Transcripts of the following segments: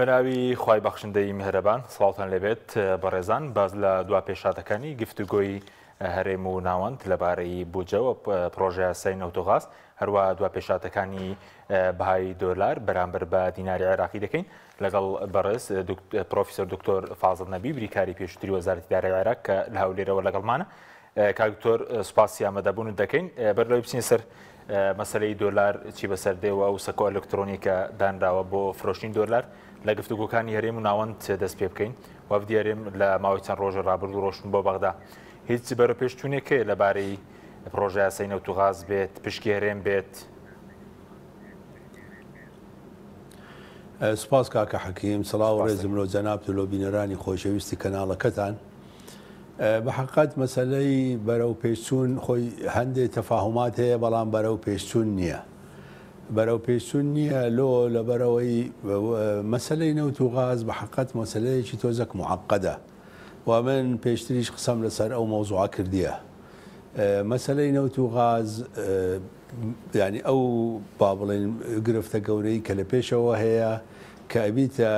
بەناوی خی بەخشندەی مهرەبان سڵاوان لەبێت بەڕێزان باز لە دوا پێشاتەکانی گفتوگۆی هەرێم و ناوەند لەبارەی بجەوە پرۆژە سینەوتۆغاز هەروە دوا پێشاتەکانی بەهای دۆلار بەرامبەر بە دیناری عێراقی دەکەین لەگەڵ بەڕێز پرۆفیسۆر دکتۆر فازڵ نەبی بریکاری پێشتری وەزارەتی دارای عێراق کە لە هەولێرەوە لەگەڵمانە کاکتۆر سوپاسی ئامەدەبوون دەکەین بەرلەوەی بچین سەر مەسلەی دۆلار چی بەسەردێەوە و سەکۆ ئەلکترۆنیکە دانراوە بۆ فرۆشتین دۆلار لە گفتوگوکانی هەرێم و ناوەند دەست پێ بکەین وەف دیارێم لە ماوەی چەند ڕۆژە ڕابرد و ڕۆشن بۆ بەغدا هیچ بەرە پێشتونێکەیە لەبارەی پرۆژه یاسای نەوتغاز بێت پشکی هەرێم بێت سپاس کاکە حەکیم سڵاو ڕێزم لۆ جەناب لۆبینەرانی خۆشەویستی کەناڵەکەتان بە حقات مەسلەی بەرەو پێشچوون خۆی هەندێک تەفاهمات هەیە بەڵام بەرەو پێشچوون نییە بەرەو پێچون نییە لۆ لە بەرەوەی مەسلەی نەوت و غاز بە حقت مەسلەیەکی تۆزەک معقدە و من پێشتریش قسەم لەسەر ئەو مۆزوع کردیە مەسلەی نەوت و غاز ینی ئەو با بڵێن گرفتە گەورەی کە لە پێشەوە هەیە کە ئەبیتە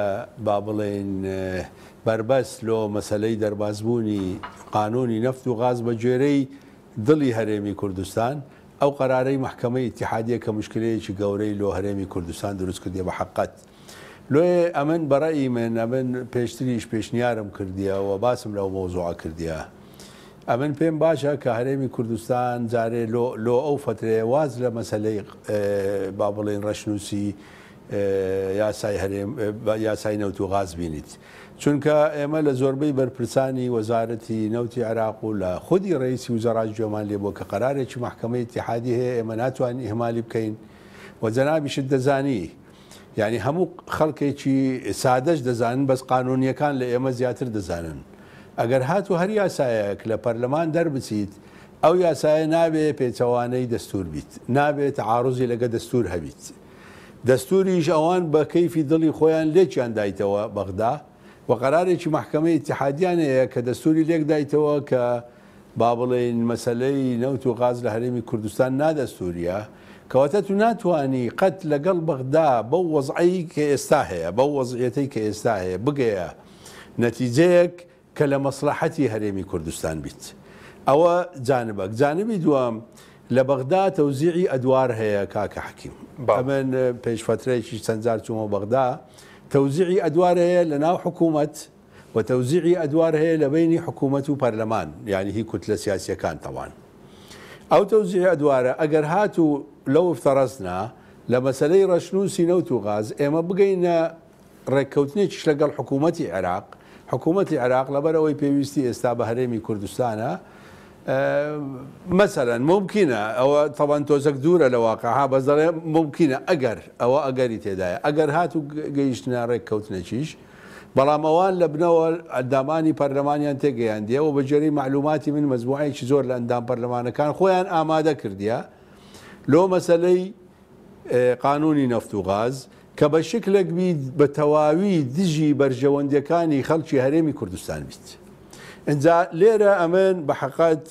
با بڵێن بربەس لۆ مەسلەی دەربازبوونی قانونی نەفت و غاز بە گوێرەی دڵی هەرێمی کوردستان ئەو قەرارەی محکمەی تحادیە کە مشکلەیەکی گەورەی لۆ هەرێمی کوردستان دروست کردی بە حقت. لێ ئەمن بەڕی من ئەمن پێشتریش پێشنیارم کردیەوە باسم لەو بۆزۆع کردیە. ئەمن پێم باشە کە هەرێمی کوردستان جارێ لۆ ئەو فترێ واز لە مەسلەی با بڵێن ڕەشنووسی یاسای یاسای نەوت و غاز بینیت. چونکە ئێمە لە زۆربەی بەرپرسانی وەزارەتی نەوتی عراق و لە خودی ڕیسی وزەراج جوێمان لێ بۆ کە قرارێکی محکمەی تحادی هەیە ئێمە ناتوانین ئێمالی بکەین وەجەنابیشت دەزانی یعنی هەموو خەڵکێکی سادەش دەزانن بەس قانونیەکان لە ئێمە زیاتر دەزانن ئەگەر هاتو هەر یاسایەک لە پەرلەمان دەربچیت ئەو یاسایە نابێ پێچەوانەی دەستور بیت نابێت عاروزی لەگە دەستور هەبیت دەستوریش ئەوان بە کەیفی دڵی خۆیان لێکیان دایتەوە بەغدا و قرارێکی محکمەی تحادیانەیە کە دەستوری لێک دایتەوە کە با بڵێن مەسلەی نەوت و غاز لە هەرێمی کوردستان نادە سووریا کەواتە تو ناتوانی قەت لەگەڵ بەغدا بەو وەزعایی کە ئێستا هەیە بەو وەزعەتی کە ئێستا هەیە بگەیە نەتیجەیەک کە لە مەسلحەتی هەرێمی کوردستان بیت ئەوە جانبک جانبی دوام لە بەغدا تەوزیعی ئەدوار هەیە کاکە حەکیم با من پێشفترێکی چەندجار چوومە بەغدا. توزيعي أدوارها لناو لنا حكومة وتوزيعي أدوارها لبين حكومة وبرلمان يعني هي كتلة سياسية كان طبعا أو توزيع أدوارها أجر هاتو لو افترضنا لمسألة رشنوسي نوتو غاز إما بقينا ركوتني تشلق حکوومەتتی العراق حكومة العراق لبروي پێویستی ئێستا بە كردستانه مەسەرەن ممکنە ئەوە تەوان تۆزەک دوورە لە واقعها بەزەڵێ ممکنە ئەگەر ئەوە ئەگەری تێدایە ئەگەر هات و گەیشتنا ڕێک کەوتنەچیش بەڵام ئەوان لە بنەوە ئەندامانی پەرلەمانیان تێگەیان دیەوە بە جێری معلوماتی من مەزبوعایکی زۆر لە ئەندام پەرلەمانەکان خۆیان ئامادە کردیە لۆ مەسلەی قانونی نەفت و غاز کە بە شکلێک بیت بە تەواوی دژی بەرژەوەندەکانی خەڵکی هەرێمی کوردستان بیت. اینجا لێرە ئەمن بە حقات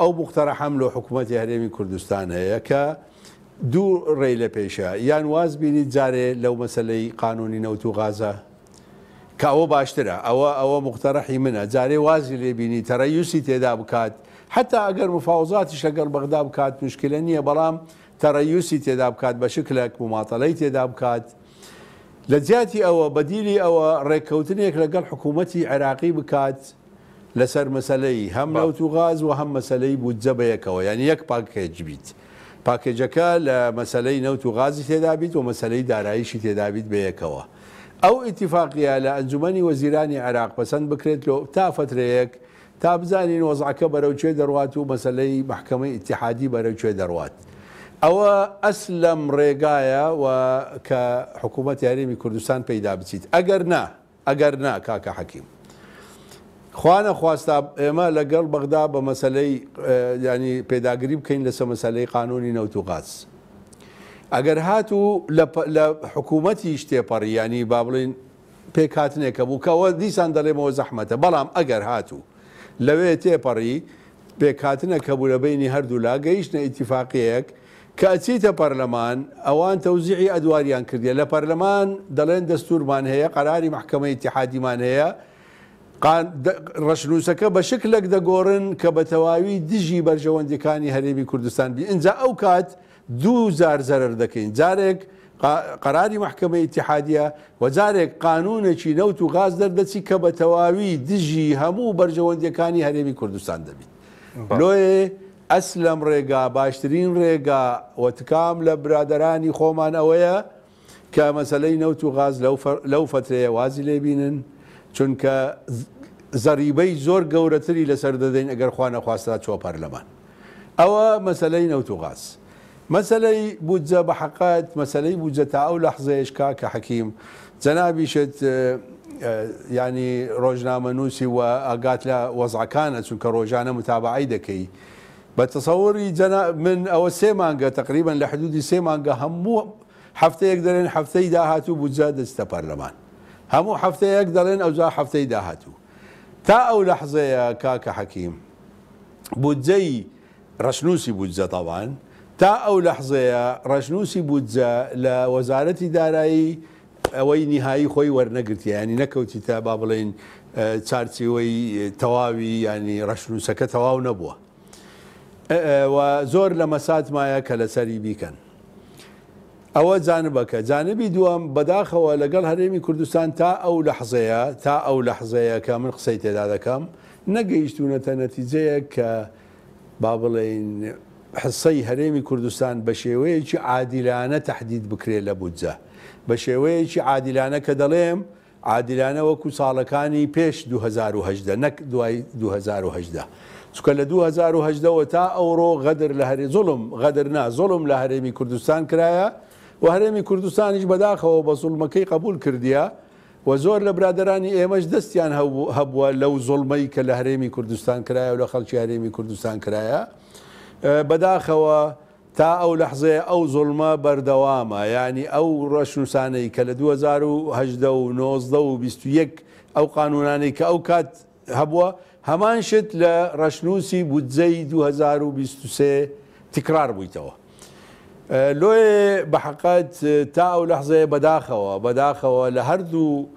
ئەو بختەرە حەم لە حکوومەتی هەرێمی کوردستان هەیە کە دوو ڕێ لە پێشە یان واز بینی جارێ لەو مەسلەی قانونی نەوت و غازە کە ئەوە باشترە ئەوە ئەوە مختەرەحی منە جارێ وازی لێبینی تەرەیوسی تێدا بکات حتا ئەگەر مفاوزاتی شەگەر بەغدا بکات مشکلە نییە بەڵام تەرەیوسی تێدا بکات بە شکلێک مماتەلەی تێدا بکات. لە جیاتی ئەوە بەدیلی ئەوە ڕێککەوتنێک لەگەڵ حکوومەتی عێراقی بکات لسر مەسلەی هم ناوت تو غاز و هەم مەسلەی بودجە بە یەکەوە یعنی یەک پاکێج بیت پاکێجەکە لە مەسلەی نەوت و غازی تێدابیت و مەسلەی داراییشی تێدابیت بە یەکەوە ئەو ئیتیفاقیە لە ئەنجومی عراق پەسەند بکرێت لە تا فترەیەک تا بزانین وەزعەکە بەرەوچێ دەڕوات و مەسلەی محکمەی ئتحادی بەرەوچێ دەڕوات. ئەوە ئەس لەم ڕێگایە و کە حکوومەت یاریمی کوردستان پەیدا بچیت ئەگەر نا ئەگەر نا کاکە حەکیم. خوانە خواستە ئێمە لەگەڵ بەغدا بە مەسلەی ینی پێداگری بکەین لەسە مەسلەی قانونی نەوتوغاز. ئەگەر هاتوو لە حکوومەتی شتێپەڕیانی با بڵین پێک هاتنێکە بووکەوە دیسان دەڵێمەوە زەحمەتە بەڵام ئەگەر هاتوو لەوێ تێپەڕی پێکاتنەکە بوو لە بینی هەردوو لا گەیشتە ئیتیفاقیەک کە ئەچیتە پەرلەمان ئەوان تەوزیعی ئەدواریان کردی لە پەرلەمان دەڵێن دەستورمان هەیە قەراری محکمە تحادیمان هەیە ڕەشنووسەکە بە شکلێک دەگۆڕن کە بە تەواوی دژی بەرژەوەندەکانی هەرێمی کوردستان بی ئەجا ئەو کات دوو زار زەرر دەکەین جارێک قراری محکمە اتحادیە وەجارێک قانونێکی نەوت و غاز دەردەچی کە بە تەواوی دژی هەموو بەرژەوەندەکانی هەرێمی کوردستان دەبیت لۆێ ئەس لەم ڕێگا باشترین ڕێگا وەتکام لە برادرانی خۆمان ئەوەیە کە مەسلەی نەوت و غاز لەو فترەیە وازی لێبینن چونکە زەریبەی زۆر گەورەتری لەسەر اگر ئەگەر خوانە خواستا پارلمان او ئەوە مەسلەی نەوتوغاز مەسلەی بحقات بە حقات مەسلەی بودجە تا حكيم لە حزەیەشکا کە حەکیم جەنابیشت اه، اه، ینی ڕۆژنامە نووسی و ئاگات لە وەزعکانە چونکە ڕۆژانە متابعی دەکەی بەتصوری من او سێ تقريبا تقریبا لە هم سێ مانگە هەموو هەفتەیەک دەرێن هەفتەی داهات و هەموو هەفتەیەک دەڵێن ئەوجا هەفتەی داهاتوو تا ئەو لە حزەیە کاکە حەکیم بودجەی ڕشنوسی بودجەتەوان تا ئەو لە حزەیە ڕژنوسی بودجە لە وەزارەتی دارایی ئەوەی نیهایی خۆی وەرنەگرتی ینی نەکەوتی تا با بڵێن چارچیەوەی تەواوی ینی ڕشنووسەکە تەواو نەبووە زۆر لە مەساتمایە کە لەسەری بیکەن ئەوە جانبەکە جانبی دووەم بەداخەوە لەگەڵ هەرێمی کوردستان تا ئەو لە حزەیە تا ئەو لە حزەیەکە من قسەی تێدا دەکەم نەگەیشتونەتە نەتیجەیە کە با بڵێن حسەی هەرێمی کوردستان بە شێوەیەکی عادیلانە تهدید بکرێت لە بودجە بە شێوەیەکی عادیلانە کە دەڵێم عادیلانە وەکو ساڵەکانی پێش 2010 نەک دوای 2010. چکە لە 2010ەوە تا ئەوڕۆ غەدر لە هەرێ زڵم غەدرنا زڵم لە هەرێمی کوردستان کرایە و هەرێمی کوردستانیش بەداخەوە بە زوڵمەکەی قبول کردیا و زۆر لە برادرانی ئێمەش دەستیان هەبووە لەو زۆڵمەی کە لە هەرێمی کوردستان کرایە و لە خەڵکی هەرێمی کوردستان کرایە بەداخەوە تا ئەو لەحزێ ئەو زۆڵمە بەردەوامە ینی ئەو ڕەشنووسانەی کە لە 2010 و 19 و 21 ئەو قانونانەی کە ئەو کات هەبووە هەمان شت لە ڕەشنووسی بودجەی 2023 تکرار بوویتەوە. لۆێ بەحقات تا ئەو لەحزەیە بەداخەوە بەداخەوە لە هەردوو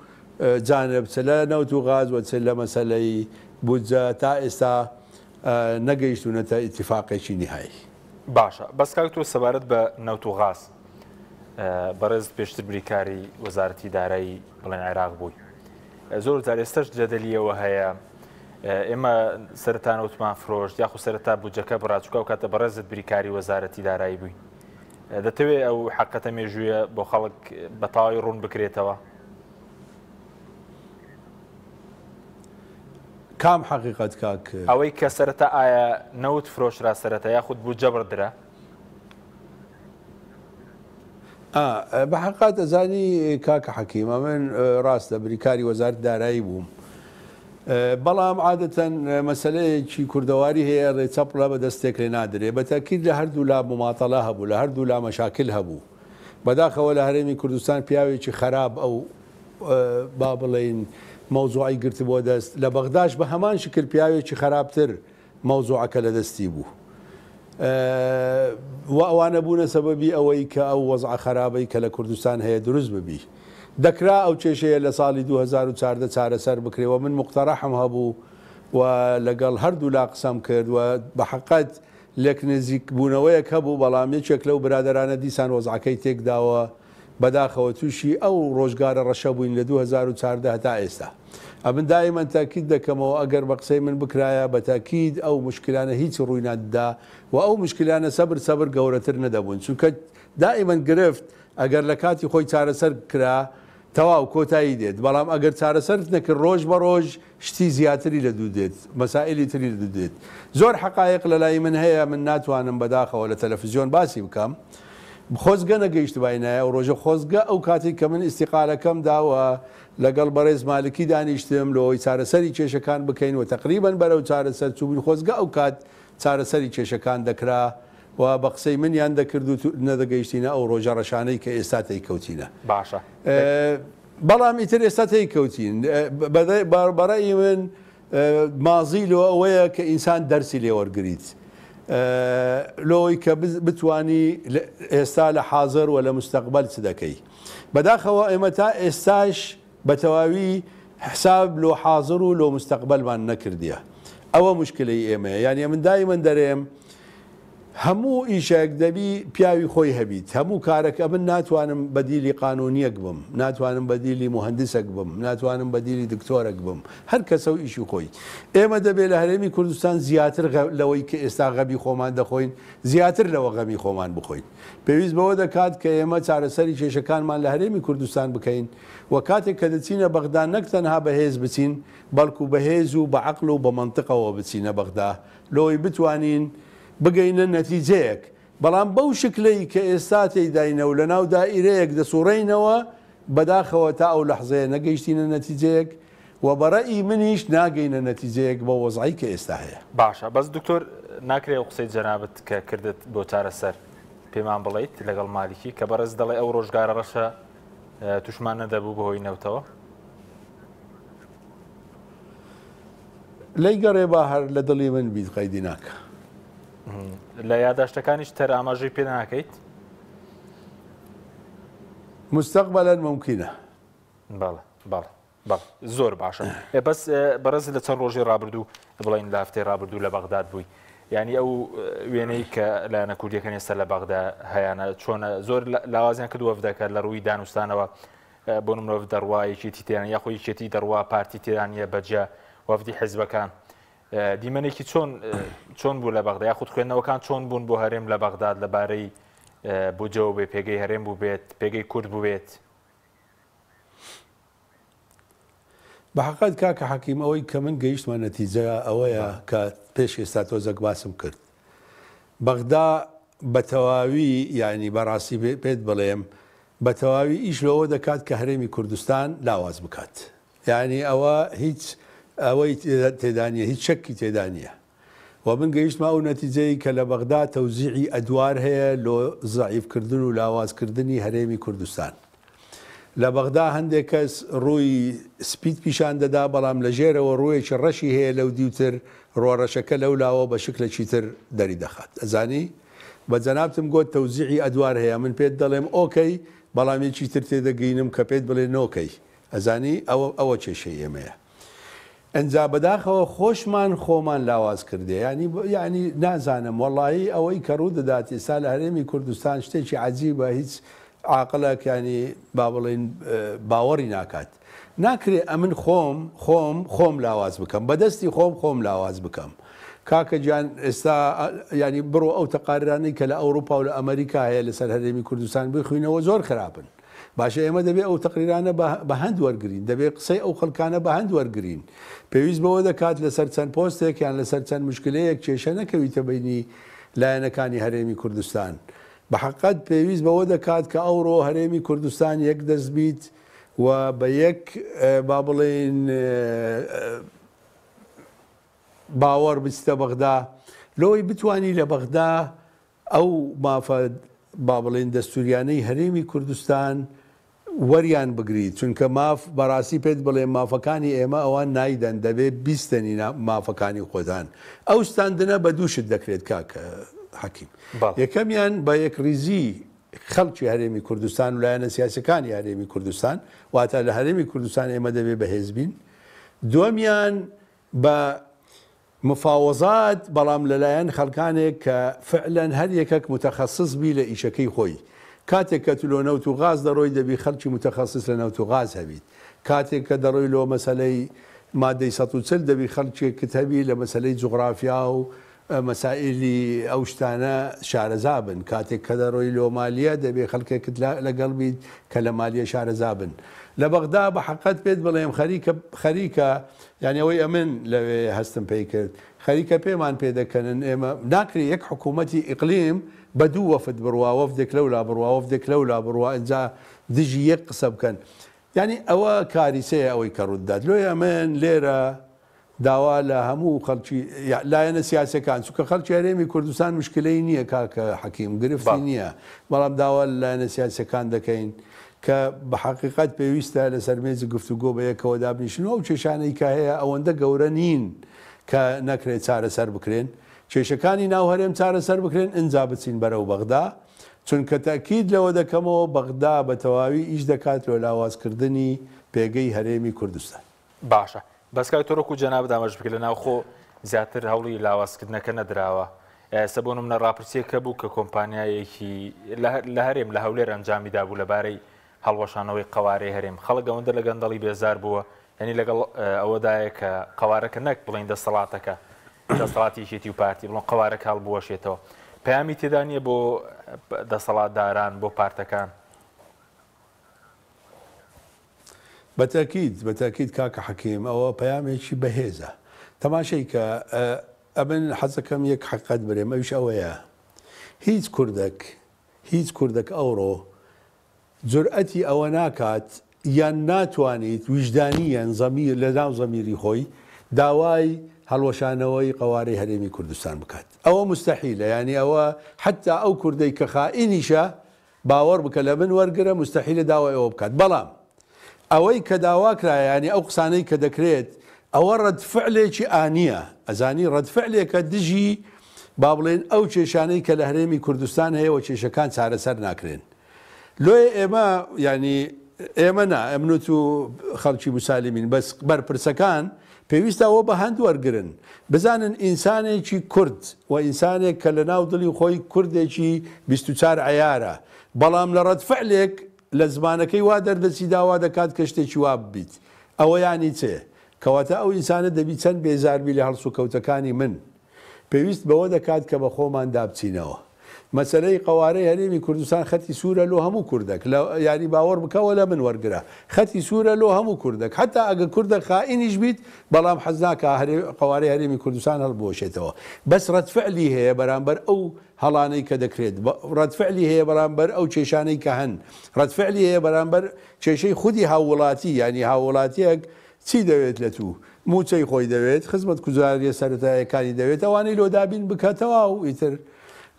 جانب چ لە نەوت و غاز وە چ لە مەسلەی بودجە تا ئێستا نەگەیشتونەتە ئیتفاقێکی نیهایی. باشە بەسکاک تۆ سەبارەت بە نەوت و غاز بەڕێز پێشتر بریکاری وەزارەتی دارایی بڵێن عێراق بووی. زۆر جارێستش جەدەلیەوە هەیە ئێمە سەرتا نوتمان فرۆشت یاخو سەرتا بودجەکە بڕاچکە و کاتە بەڕێزت بریکاری وەزارەتی دارایی بووین. دەتەوێت ئەو حقەتە مێژوویە بۆ خەڵک بەتاوای ڕوون بکرێتەوە کام حقیقت کاک ئەوەی کە سەرەتا ئایا نەوت فرۆشرا سەرەتا یاخود بوو جەبردرە بە حقات ئەزانی کاکە حەکیمە من ڕاستە بریکاری وەزارت دارایی بووم بەڵام عادەتەن مەسلەیەکی کوردەواری هەیە ڕێچەپڵە بە دەستێک لێ نادرێ بەتەکرد لە هەردوو لا بماتەڵا هەبوو لە هەردوو لا مەشاکل هەبوو بەداخەوە لە هەرێمی کوردستان پیاوێکی خراب ئەو با بڵین مەوزوعی گرت بۆ دەست لە بەغداش بە هەمان شکل پیاوێکی خراپتر مەوزوعەکە لە دەستی بوو. و ئەوانە بوونە سەبەبی ئەوەی کە ئەو وەزع خراپەی کە لە کوردستان هەیە دروست ببی. دەکرا ئەو کێشەیە لە ساڵی 2014 چارەسەر بکرێەوە من مختەرەحم هەبوو و لەگەڵ هەردوو لا قسەم کردووە بە حقەت لێک نزیک بوونەوەیەک هەبوو بەڵام یەکێک لەو برادرانە دیسان وەزعەکەی تێکداوە بەداخەوە تووشی ئەو ڕۆژگارە ڕەشە بووین لە 2014 هەتا ئێستا. ئەمن دایمەن تاکید دەکەمەوە ئەگەر بە قسەی من بکرایە بە تاکید ئەو مشکلانە هیچ ڕوویناددا و ئەو مشکلانە سەبر سەبر گەورەتر نەدەبوون چونکە دائیمەن گرفت ئەگەر لە کاتی خۆی چارەسەر کرا تەواو کۆتایی دێت بەڵام ئەگەر چارەسەر نەکرد ڕۆژ بە ڕۆژ شتی زیاتری لە دوو دێت مەسائللی تری لە دوو دێت زۆر حقایق لە لای من هەیە من ناتوانم بەداخەوە لە تەلەفزیۆن باسی بکەم خۆزگە نەگەیشت باینایە و ڕۆژە خۆزگە ئەو کاتی کە من استیقالەکەم داوە لەگەڵ بەڕێز مالکی دانیشتم لەوەی چارەسەری کێشەکان بکەین و تقریبن بەرەو چارەسەر چوبین خۆزگە ئەو کات چارەسەری کێشەکان دەکرا و بە قسەی منیان دەکرد و نەدەگەیشتینە ئەو ڕۆژە ڕەشانەی کە ئێستا تی کەوتینە باشە بەڵام ئیتر ئێستا تی کەوتین باربەڕی من مازی لەوە ئەوەیە کە ئینسان دەرسی لێوەرگیت. لۆی کە بتانی ئێستا لە حاضر و لە مستەقبل چ دەکەی. بەداخەوە ئێمە تا ئێستاش بە تەواوی حساب لۆ حاضر و لۆ مستەقبلمان نەکردیە. ئەوە مشکلی ئێمە یانە من دای من دەرێم، هەموو ئیشێک دەبی پیاوی خۆی هەبیت هەموو کارەکە من ناتوانم بەدیلی قانونیەک بم ناتوانم بەدیلی مهندسەك بم ناتوانم بەدیلی دکتۆرەك بم هەر کەسە و ئیشی خۆی ئێمە دەبێت لە هەرێمی کوردستان زیاتر لەوەی کە ئێستا غەبی خۆمان دەخۆین زیاتر لەوە غەمی خۆمان بخۆین پێویست بەوە دەکات کە ئێمە چارەسەری کێشەکانمان لە هەرێمی کوردستان بکەین و کاتێک کە دەچینە بەغدا نەک تەنها بەهێز بچین بەڵکو بەهێز و بە عقل و بە منطقەوە بچینە بەغدا لەوەی بتوانین. بگەینە نەتیجەیەک بەڵام بەو شکلەی کە ئێستا تێداینەوە لە ناو دائیرەیەک دەسوڕینەوە بەداخەوە تا ئەو لەحزەیە نەگەیشتینە نەتیجەیەک و بەڕئی منیش ناگەینە نەتیجەیەک بە وەزعی کە ئێستا هەیە باشە بەس دکتۆر ناکرێ قسەی جەنابەت کە کردت بۆ چارەسەر پێمان بڵیت لەگەڵ مالیکی کە بەرز دەڵێ ئەو ڕۆژگارە ڕەشە توشمان نەدەبوو بەهۆی نەوتەوە لەی گەڕێ با هەر لە دڵی من بیت قەیدی ناکە لە یاداشتەکانیش تەر ئاماژەی پێ ناکەیت مستەقبلەن ممکنە باڵە باڵە زۆر باشە بەس بەرز لە چەند ڕۆژی رابرردوو بڵین لافتێ رابرردوو لە بەغداد بووی ینی ئەو وێنەی کە لایەنە کوردیەکەن ئێستا لە بەغدا هەیەە چۆنە زۆر لاوازیان کردووە دەکە لە ڕووی دانوستانەوە بۆ مرۆڤ دەڕواایکی تیتیان یاخۆی چێتی دەڕوا پارتی تیرانە بەجە وەفتی حزبەکان دیمەنێکی چۆن چۆن بوو لە بەغدا یاخود خوێندنەوەکان چۆن بوون بۆ هەرێم لە بەغداد لەبارەی بۆ جەوە بێ پێگەی هەرێم بوو بێت پێگەی کورد بوێت بەحقات کاکە حەکیم ئەوەی کە من گەیشتمە نەتیجە ئەوەیە کە پێش ئێستا تۆزەک باسم کرد بەغدا بە تەواوی یعنی بەڕاستی پێت بڵێم بە تەواوی ئیش لەوە دەکات کە هەرێمی کوردستان لاواز بکات یعنی ئەوە هیچ ئەوەی تێدانە هیچ شەکی تێدانە و من گەیشتما ئەو نەتیجەی کە لە بەغدا تەوزیعی ئەدوار هەیە لۆ زعیفکردن و لاوازکردنی هەرێمی کوردستان لە بەغدا هەندێک کەس ڕووی سپید پیشان دەدا بەڵام لە ژێرەوە ڕوویەکی ڕەشی هەیە لەو دیوتر ڕۆڕەشەکە لەو لاوە بە شکلە چیتر دەری دەخات ئەزانی بە جەنابتم گۆت تەوزیعی ئەدوار هەیە من پێت دەڵێم ئۆکەی بەڵامی چیتر تێدەگەینم کە پێت بڵێ نۆکەی ئەزانی ئەوە ئەوە کێشەی ئێمەیە ئەنجا بەداخەوە خۆشمان خۆمان لاواز کردێ ینی ینی نازانم وەڵایی ئەوەی کە ڕوو دەداتی سا لە هەرێمی کوردستان شتێکی عجیبە هیچ عاقلەکانی با بڵین باوەڕی ناکات. ناکرێ ئەمن خۆم خۆم خۆم لاواز بکەم بەدەستی خۆم خۆم لاواز بکەم. کاکە گیان ئێستا ینی بڕۆ ئەو تەقاررانی کە لە ئەوروپا و لە ئەمریکا هەیە لەسەر هەرێمی کوردستان بخوینەوە زۆر خراپن. باشە ئێمە دەبێت ئەو تقریرانە بە هەند وەرگین دەبێت قسەی ئەو خەلکانە بە هەند وەرگین پێویست بەوە دەکات لەسەر چەند پۆستێکیان لەسەر چەند مشکلەیەک کێشە نەکەویتە بینی لایەنەکانی هەرێمی کوردستان بەحقەت پێویست بەوە دەکات کە ئەوڕۆ هەرێمی کوردستان یەک دەستبیت و بە یەک با بڵێن باوەڕ بستە بەغدا لەوەی بتانی لە بەغدا ئەو مافە با بڵێن دەستوریانەی هەرێمی کوردستان وەریان بگریت چونکە ماف بەڕاستی پێت بڵێ مافەکانی ئێمە ئەوان نایدەن دەبێت بیستنی مافەکانی خۆدان ئەوستاندنە بە دووشت دەکرێت کاکە حەکیم یەکەمیان بە یەک ریزی خەڵکی هەرێمی کوردستان ولایەنە سیاسەکانی هەرێمی کوردستان واتە لە هەرێمی کوردستان ئێمە دەبێت بەهێزبین دووەمیان بە مفاوەزات بەڵام لەلایەن خەلکانێک کە فعلەن هەر یەکەک متەخصص بی لە ئیشەکەی خۆی کاتێک کە تلۆ نەوت و غاز دەڕۆی دەبی خەرکی متەخصص لە نەوت و غاز هەبیت کاتێک کە دەڕۆی لۆ مەسلەی مادەی ١ دەبی خەرچێکت هەبی لە مەسلەی جوغرافیا و مەسائللی ئەو شتانە شارەزابن کاتێک کە دەڕۆی لۆمالیە دەبێ خەکێکت لەگەڵ بیت کە لە مالیە شارەزابن. لە بەغدا بە حقت پێت بڵێم خەریکە یانەوەی ئەمن لەوێ هەستم پێی کرد خەریکە پێمان پێدەکەن ئێمە ناکری یەک حکوومەتی ئیقلیم، بە دوو وەفت بڕواوەفدێک لەولا بڕواوەفدێک لەولا بڕوا ئەجا دژی یەک قسە بکەن. ینی ئەوە کاریسەیە ئەوەی کەڕوددات لۆ ئەمن لێرە داوا لە هەموو خەڵکی لایەنە سیاسەکان چکە خەڵکی هەرێمی کوردستان مشکلەی نییە کاکە حەکیم گرفتی نییە بەڵام داوا لایەنە سیاسەکان دەکەین کە بە حقیقت پێویستە لە سەرمێزی گفتوگۆ بە یەکەوە دابنیشن و ئەو کێشانەی کە هەیە ئەوەندە گەورە نین کە نەکرێت چارەسەر بکرێن. کێشەکانی ناوهرێم چارەسەر بکرێن ئەجا بچین بەرەو بەغدا چونکە تاکیید لەوە دەکەمەوە بەغدا بە تەواوی ئیش دەکات لۆ لاوازکردنی پێگەی هەرێمی کوردستان باشە بەسکای تۆڕک و جەناب دامەش بکرد لە ناوخۆ زیاتر هەوڵی لاوازکردنەکە نەدراوە ئێستا بۆ منە ڕاپرسیە کە بوو کە کۆمپانیایەکی لە هەرێم لە هەولێر ئەنجامیدا بوو لەبارەی هەڵوەشانەوەی قوارەی هەرێم خەڵک ئەوەندە لە گەندەڵی بێزار بووە هەنی لەگەڵ ئەوەدایە کە قوارەکە نەک بڵین دەسەڵاتەکە دەسەڵاتیشێتی و پارتی بڵۆن قوارە کاڵ بۆشێتەوە پامی تێدانە بۆ دەسەڵاتداران بۆ پارتەکان بەتەکیید بەتەکیید کاکە حەکیم ئەوە پەیامێکی بەهێزە تەماشەی کە ئەبن حەزەکەم یەک حقت برێ ئەوش ئەوەیە هیچ کوردک هیچ کوردک ئەوڕۆ جورئەتی ئەوە ناکات یان ناتوانیت ویژدانیان زەمیر لەداو زەمیری خۆی داوای هەڵوەشانەوەی قوارەی هەرێمی کوردستان بکات ئەوە مستحیلە ینی ئەوە حتا ئەو کوردەی کە خائینیشە باوەڕ بکە لە من وەرگرە مستحیلە داوای ئەوە بکات بەڵام ئەوەی کە داواکرایانی ئەو قسانەی کە دەکرێت ئەوە ڕدفعلێکی ئانیە ئەزانی ڕدفعلێکە دژی با بڵێن ئەو کێشانەی کە لە هەرێمی کوردستان هەیەەوە کێشەکان چارەسەر ناکرێن لۆ ئێمە ینی ئێمە نا ئەمنوت و خەڵکی مساللیمین بەس بەرپرسەکان پێویستە ئەوە بە هەند وەرگن بزانن ئینسانێکی کورد و ئینسانێک کە لە ناو دڵی خۆی کوردێکی 24 عیارە بەڵام لە ڕەت فعلێک لە زمانەکەی وا دەردەچی داوا دەکات کە شتێکی وا ببیت ئەوە ینی چێ کەواتە ئەو ئینسانە دەبی چەند بێزاربی لە هەڵسو کەوتەکانی من پێویست بەوە دەکات کە بە خۆمان دابچینەوە مەسلەی قوارەی هەرێمی کوردستان خەتی سوورە لۆ هەموو کوردك یاری باوەڕ بکەوە لە من وەرگرە خەتی سوورە لۆ هەموو کوردك حتا ئەگە کووردە خائینیش بیت بەڵام حەزناکە قوارەی هەرێمی کوردستان هەڵبۆشێتەوە بەس ڕەتفعلی هەیە بەرامبەر ئەو هەڵانەی کە دەکرێت ڕەتفعلی هەیە بەرامبەر ئەو کێشانەی کە هەن ڕەتفعلی هەیە بەرامبەر کێشەی خودی هاوڵاتی ینی هاوڵاتیەک چی دەوێت لە توو موچەی خۆی دەوێت خزمەت گوزاریە سەتایەکانی دەوێت ئەوانەی لۆدابین بکاتەوە و ئیتر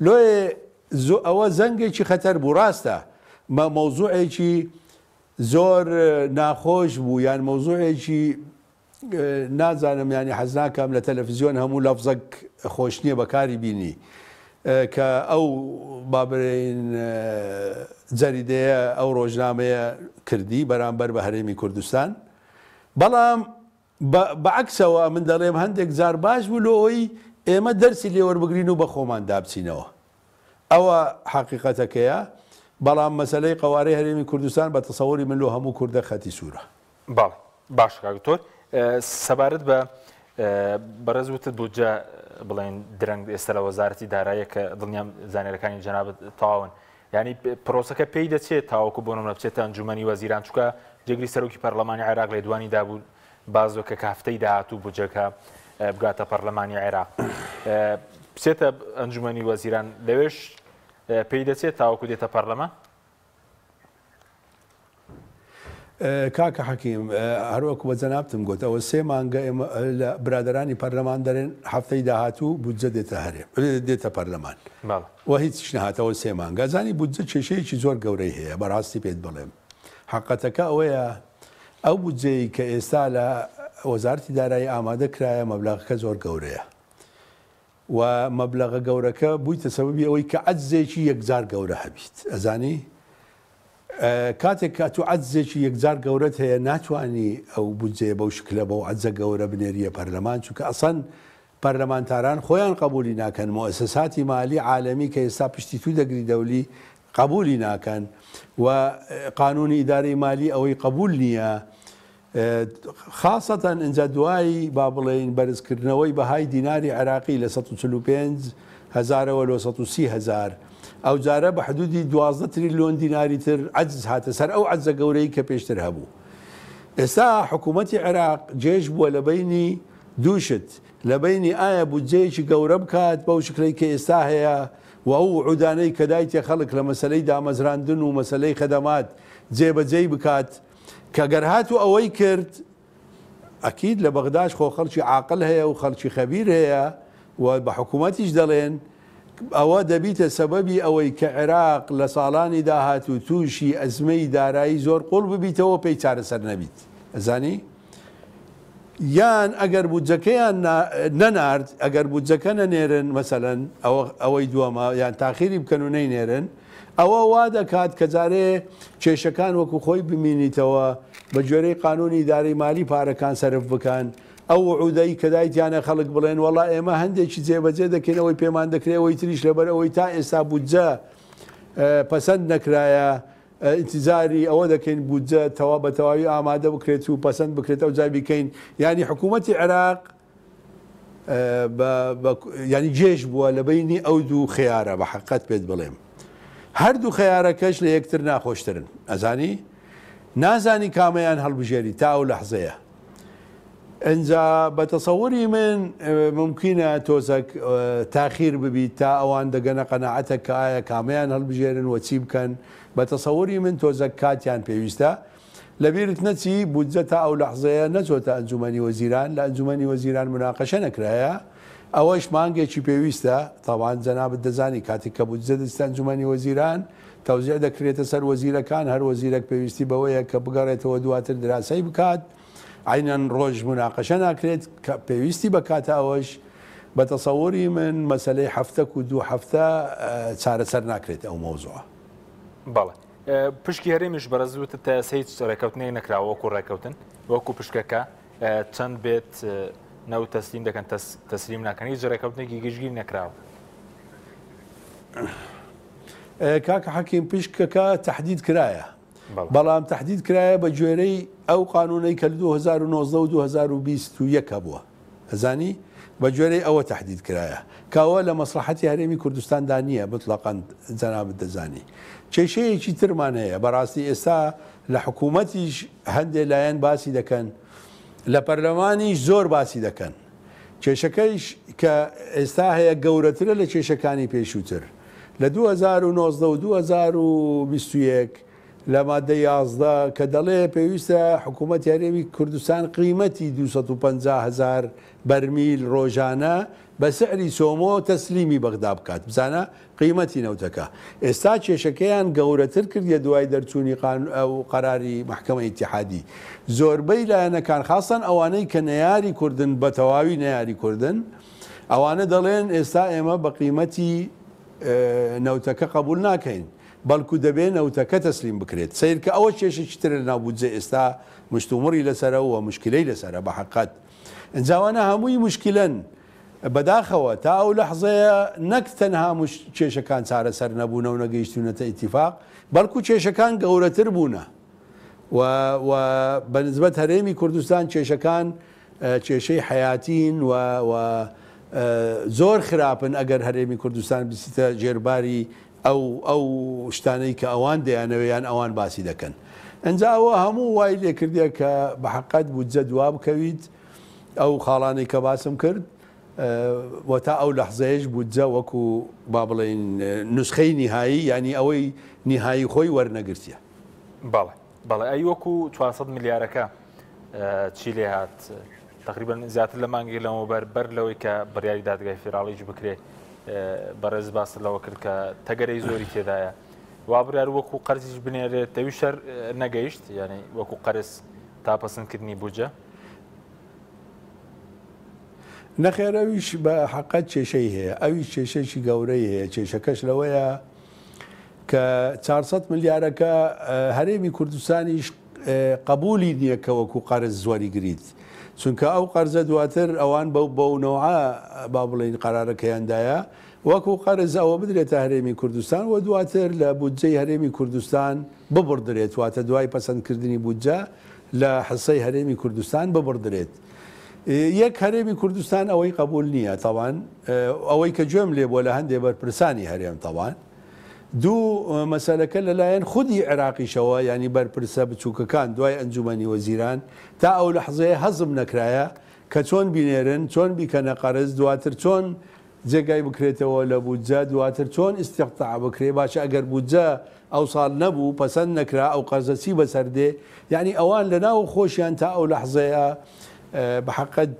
لۆێ ئەوە زەنگێکی خەتەر بوو ڕاستە مەمەوزوعێکی زۆر ناخۆش بوو یان مەوزوعێکی نازانم ینی حەزناکەم لە تەلەڤزیۆن هەموو لەفزەک خۆش نییە بەکاری بینی کە ئەو بابرین جەریدەیە ئەو ڕۆژنامەیە کردی بەرامبەر بە هەرێمی کوردستان بەڵام بەعکسەوە من دەڵێم هەندێک زار باش بوو لەوەی ئێمە دەرسی لێوەربگرین و بە خۆمان دابچینەوە ئەوە حقیقەتەکەیە بەڵام مەسلەی قوارەی هەرێمی کوردستان بە تەسەوەری منلو هەموو کووردە خەتی سوورە باڵ باش کاکتۆر سەبارەت بە بەڕێزوتت بۆجە بڵێن درەنگ ئێستا لە وەزارەتی دارایە کە دڵنیام زانێرەکانی جەنابەت تاون ینی پرۆسەکە پێی دەچێت تاوەکو بۆ نمە بچێت ئەنجومی وەزیران چکە جگری سەرۆکی پەرلەمانی عێراق لە دوانی دابوو بازۆکە کافتەی داهاتوو بجەکە بگاتە پەرلەمانی عێراق بچێتە ئەنجومی وەزیران لەوێش پێی دەچێت تاوەکو دێتە پەرلەمە کاکە حەکیم هەروەکو بە جەنابتم گوت ئەوە سێ مانگە ئێمە لە برادرانی پەرلەمان دەرێن هەفتەی داهاتوو بودجە دێتە هەرێ دێتە پەرلەمان وە هیچ نهاتەوە سێ مانگە زانی بودجە کێشەیەکی زۆر گەورەی هەیە بەڕاستی پێت بڵێم حقەتەکە ئەوەیە ئەو بودجەی کە ئێستا لە وەزارتی دارایی ئامادە کرایە مەبلاغەکە زۆر گەورەیە و مەبلغە گەورەکە بوویتە سەببی ئەوەی کە عەزێکی یەکجار گەورە هەبیت ئەزانی کاتێک کات و عەزێکی یەکجار گەورەت هەیە ناتوانانی ئەو بودجێ بەو شکلە بەو عەزە گەورە بنێریە پەرلەمان چونکە ئەسەن پەرلەمانتاران خۆیان قبولی ناکەن مؤسساتی مالی عالمی کە ئێستا پشتی تو دەگری دەولی قبولی ناکەن و قانونی ئیداری مالی ئەوەی قبول نییە خاصەتەن ئەجا دوایی با بڵێن بەرزکردنەوەی بەهای دیناری عراقی لە 145 هزارەوە لە 130 هزار. ئەو جارە بە حدودی دوازدە تریلیۆن دیناری تر عجز هاتە سەر ئەو عجزە گەورەی کە پێشتر هەبوو. ئێستا حکوومەتتی عێراق جێژ بووە لە بینی دووشت لە بینی ئایا بودجەیەکی گەورە بکات بەو شکلەی کە ئێستا هەیە و ئەو عودانەی کەدایتێ خەڵک لە مەسلەی دامەزراندن و مەسلەی خەدەمات جێبەجێی بکات کە گەرهات و ئەوەی کرد ئەکید لە بەغداش خۆ خەڵکی عاقل هەیە و خەڵکی خەبیر هەیە و بە حکوومەتیش دەڵێن ئەوە دەبیتە سەبەبی ئەوەی کە عێراق لە ساڵانی داهات و تووشی ئەزمەی دارایی زۆر قۆڵ ببیتەوە پێی چارەسەر نەبیت ئەزانی؟ یان ئەگەر بودجەکەیان نەنارد ئەگەر بودجەکە نەنێرن مەسەەن ئەوەی دووەمە یان تاخیری بکەن و نەینێرن ئەوە وا دەکات کە جارێ کێشەکان وەکو خۆی ببینیتەوە بە جێرەی قانونی داری مالی پارەکان سرف بکەن ئەو عودەی کەدایتیانە خەڵک بڵێن وڵا ئێمە هەندێکی جێبەجێ دەکەینەوەی پێمان دەکرێەوەی تریش لەبەرەوەی تا ئێستا بودجە پەسەند نەکرایە ئینتیزاری ئەوە دەکەین بودجە تەوا بە تەواوی ئامادە بکرێت و پەسەند بکرێت ئەو جابیکەین ینی حکوومەتتی عێراق ینی جێش بووە لە بینی ئەو دوو خیارە بە حقت پێت بڵێم. هەردوو خەیارەکەش لە یەکتر ناخۆشترن ئەزانی نازانی کامەیان هەڵبژێری تا و لە حزەیە ئەجا بەتەسەوری من ممکنە تۆزەک تاخیر ببیت تا اوان دەگەنە قەنەعەتە کایە کامیان هەڵبژێرن و چی بکەن بەتەسەوری من تۆزەک کاتیان پێویستە لەبیرت نەچی بودجە او لحظة لەحزەیە نەچۆتە ئەنجومی وەزیران لە مناقشة وەزیران ئەوەش مانگێکی پێویستە تاوان جەنابەت دەزانی کاتێک کە بودجە دەستانجمانی وەزیران تەوزیع دەکرێتە سەر وەزیرەکان هەر وەزیرەک پێویستی بەوەیە کە بگەڕێتەوە دواتر دراسی بکات عینەن ڕۆژ مناقەشە ناکرێت کە پێویستی بەکات ئەوەش بە تەسەوەری من مەسلەی هەفتە و دوو هەفتە چارەسەر ناکرێت ئەو مۆزوعە بەڵێ پشکی هەرێمیش بەرەزوتە تا سیت ڕێککەوتنەی نەکراوە وەکو ڕێککەوتن وەکو پشکەکە چەند بێت نەو تەسلیم دەکەن تەسلیم ناکەنی جڕێکەوتنێکی گشتگیر نەکراوە. کاکە حەکیم پیشکەکە تهدید کرایە بەڵام تهدید کرایە بە گوێرەی ئەو قانونەی کە 2020 بووە ئەزانی بە گوێرەی ئەوە تهدید کرایە کاوە لە مەسلحەتی هەرێمی کوردستاندا نییە بتڵقند جەنابەت دەزانی کێشەیەکی ترمانەیە بەڕاستی ئێستا لە حکوومەتیش هەندێک لایەن باسی دەکەن لە پەرلەمانی زۆر باسی دەکەن کێشەکەیش کە ئێستا هەیە گەورەترە لە کێشەکانی پێشووتر لە 2019 و 2021 لە مادە یازدا کە دەڵێ پێویستە حکوومەت یاریێوی کوردستان قیمەتی 250 هزار بەرمیل ڕۆژانە بە سعری سۆمۆ تەسلیمی بەغدا بکات بزانە قیمەتی نەوتەکە ئێستا کێشەکەیان گەورەتر کردیە دوای دەرچوونی قراری محکمە ئتحادی زۆربەی لایەنەکان خاستان ئەوانەی کە نەیاری کوردن بە تەواوی نەیاری کوردن ئەوانە دەڵێن ئێستا ئێمە بە قیمەتی نەوتەکە قبول ناکەین بەڵکو دەبێن ئەوتەکە تەسلیم بکرێت سیرکە ئەوە چێشی تر لە ناوبودجێ ئێستا مشتومڕی لەسەرەوە مشکلەی لەسرە بە حقات ئەنجاوانە هەمووی مشکلن بەداخەوە تا ئەو لە حزەیە نەک تەنها کێشەکان چارەسەر نەبوون و نەگەیشتونەتە ئیتیفاق بەڵکو کێشەکان گەورەتر بوونە بەنسبەت هەرێمی کوردستان کێشەکان کێشەی حیاتین و زۆر خراپن ئەگەر هەرێمی کوردستان بسیتە ژێرباری ئەو ئەو شتانەی کە ئەوان دەیانەوەیان ئەوان باسی دەکەن. ئەنجاوە هەموو وای لێ کردیا کە بە حقات بودجە دوا بکەویت ئەو خاڵانەی کە باسم کرد بۆ تا ئەو لەحزەیەش بودجە وەکو با بڵێن نوسخەی نیهایی ینی ئەوەی نیهایی خۆی وەرنەگرتیە. باڵێ بەڵێ ئەی وەکو 400 میلیارەکە چی لێ هات تقریبا زیاتر لە مانگی لەمەوە بەر بەر لەوەی کە بڕیاری دادگای فێراڵیش بکرێت بەڕێز باس لەوە کرد کە تەگەرەی زۆری تێدایە وابرار وەکو قەرزیش بنێرێت تەوی شەر نەگەیشت یعنی وەکو قەرز تاپەسندکردنی بجە نەخێرەویش بە حقەت کێشەی هەیە ئەوی کێشەیەکی گەورەی هەیە کێشەکەش لەوەیە کە 400 ملیارەکە هەرێمی کوردستانیش قبولی نییە کە وەکو قەرز زۆری گریت چونکە ئەو قەرزە دواتر ئەوان بەو بەونەوە با بڵین قرارەکەیاندایە وەکو قەرز ئەوە بدرێتە هەرێمی کوردستان و دواتر لە بودجەی هەرێمی کوردستان ببڕدرێت واتە دوای پەسەندکردنی بودجە لە حسەی هەرێمی کوردستان ببڕدرێت. یەک هەرێمی کوردستان ئەوەی قبول نییە تاوان ئەوەی کە گوێم لێ بۆ لە هەندێ بەرپرسانی هەرێم تاوان. دوو مەسلەکە لەلایەن خودی عێراقیشەوە ینی بەرپرسە بچووکەکان دوای ئەنجومی وەزیران تا ئەو لە حزەیە هەزم نەکرایە کە چۆن بینێرن چۆن بیکەنە قەرز دواتر چۆن جێگای بکرێتەوە لە بودجە دواتر چۆن استیقتا بکرێ باشە ئەگەر بودجە ئەو ساڵ نەبوو پەسەند نەکرا ئەو قەرزەسی بەسەردێ یعنی ئەوان لە ناو خۆشیان تا ئەو لە حزەیە بەحقت